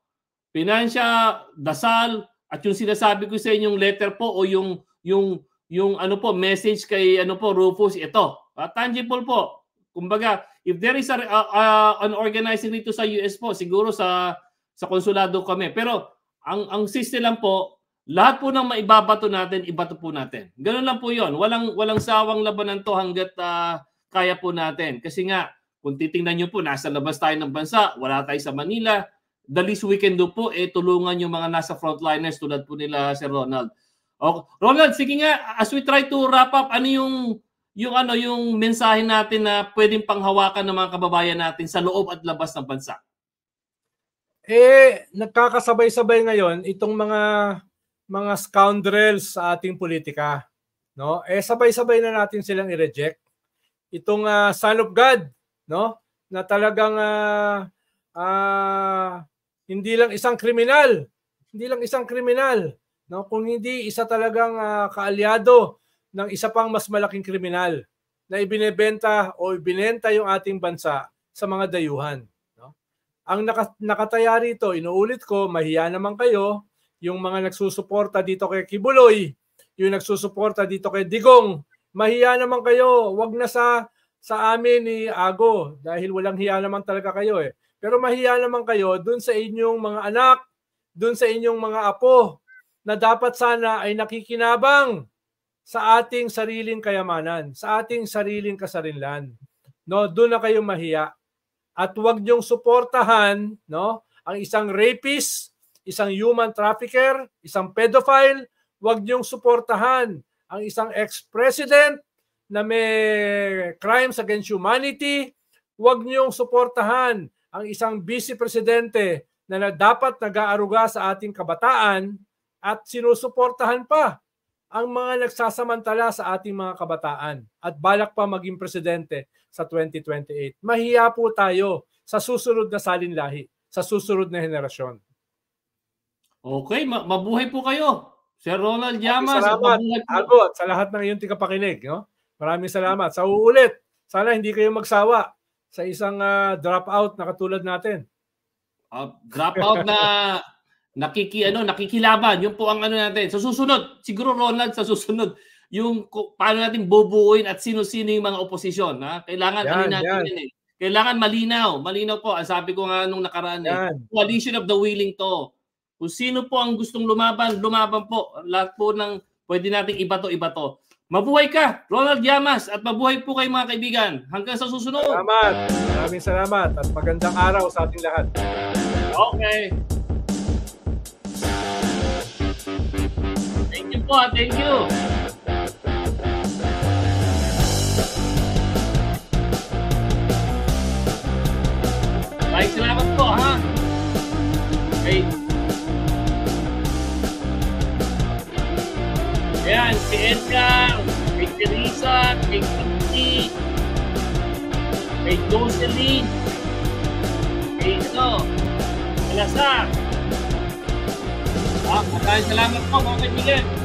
Pinansya, dasal, at yung sinasabi ko sa inyong letter po o yung yung yung ano po message kay ano po Rufus ito. Uh, tangible po. Kumbaga, if there is a, uh, uh, an organizing dito sa US po, siguro sa sa konsulado kami. Pero ang ang system lang po, lahat po ng maibabato natin, ibato po natin. Ganun lang po 'yon. Walang walang sawang labanan to hangga't uh, kaya po natin. Kasi nga kung titingnan niyo po, nasa labas tayo ng bansa, wala tayo sa Manila. Dalis least po, eh, tulungan yung mga nasa frontliners tulad po nila Sir Ronald. Okay. Ronald, sige nga, as we try to wrap up, ano yung yung ano yung mensahe natin na pwedeng panghawakan ng mga kababayan natin sa loob at labas ng bansa? Eh, nagkakasabay-sabay ngayon itong mga mga scoundrels sa ating politika. No? Eh, sabay-sabay na natin silang i-reject. Itong uh, son of God, no? na talagang uh, uh, hindi lang isang kriminal, hindi lang isang kriminal, no? kung hindi isa talagang uh, kaalyado ng isa pang mas malaking kriminal na ibinebenta o ibinenta yung ating bansa sa mga dayuhan. Ang naka, nakataya rito, inuulit ko, mahiya naman kayo, yung mga nagsusuporta dito kay Kibuloy, yung nagsusuporta dito kay Digong, mahiya naman kayo, wag na sa sa amin ni Ago dahil walang hiya naman talaga kayo eh. Pero mahiya naman kayo dun sa inyong mga anak, dun sa inyong mga apo na dapat sana ay nakikinabang sa ating sariling kayamanan, sa ating sariling kasarinlan. No, doon na kayong mahiya at huwag niyong suportahan no, ang isang rapist, isang human trafficker, isang pedophile, huwag niyong suportahan ang isang ex-president na may crimes against humanity, huwag niyong suportahan ang isang vice presidente na dapat nag-aaruga sa ating kabataan at sinusuportahan pa ang mga nagsasamantala sa ating mga kabataan at balak pa maging presidente sa 2028. Mahiya po tayo sa susunod na salinlahi, sa susunod na henerasyon. Okay, mabuhay po kayo. Sir Ronald Llamas. Salamat, Albo, at sa lahat ng iyong tagapakinig. No? Maraming salamat. Sa uulit, sana hindi kayo magsawa sa isang uh, dropout na katulad natin. Uh, dropout na nakiki ano nakikilaban yun po ang ano natin sa susunod siguro Ronald sa susunod yung paano natin bubuuin at sino-sino yung mga oposisyon ha kailangan yan, natin yan. Yun, eh. kailangan malinaw malinaw po ang sabi ko nga nung nakaraan eh. yan. eh coalition of the willing to kung sino po ang gustong lumaban lumaban po lahat po ng pwede nating iba to iba to Mabuhay ka, Ronald Yamas at mabuhay po kayo mga kaibigan. Hanggang sa susunod. Salamat. Maraming salamat at magandang araw sa ating lahat. Okay. po. Thank you. Maraming salamat po, ha? Okay. Ayan, si Edgar, kay Teresa, kay Pinky, kay Jocelyn, kay ano, Salazar. Ah, maraming salamat po, mga kaibigan.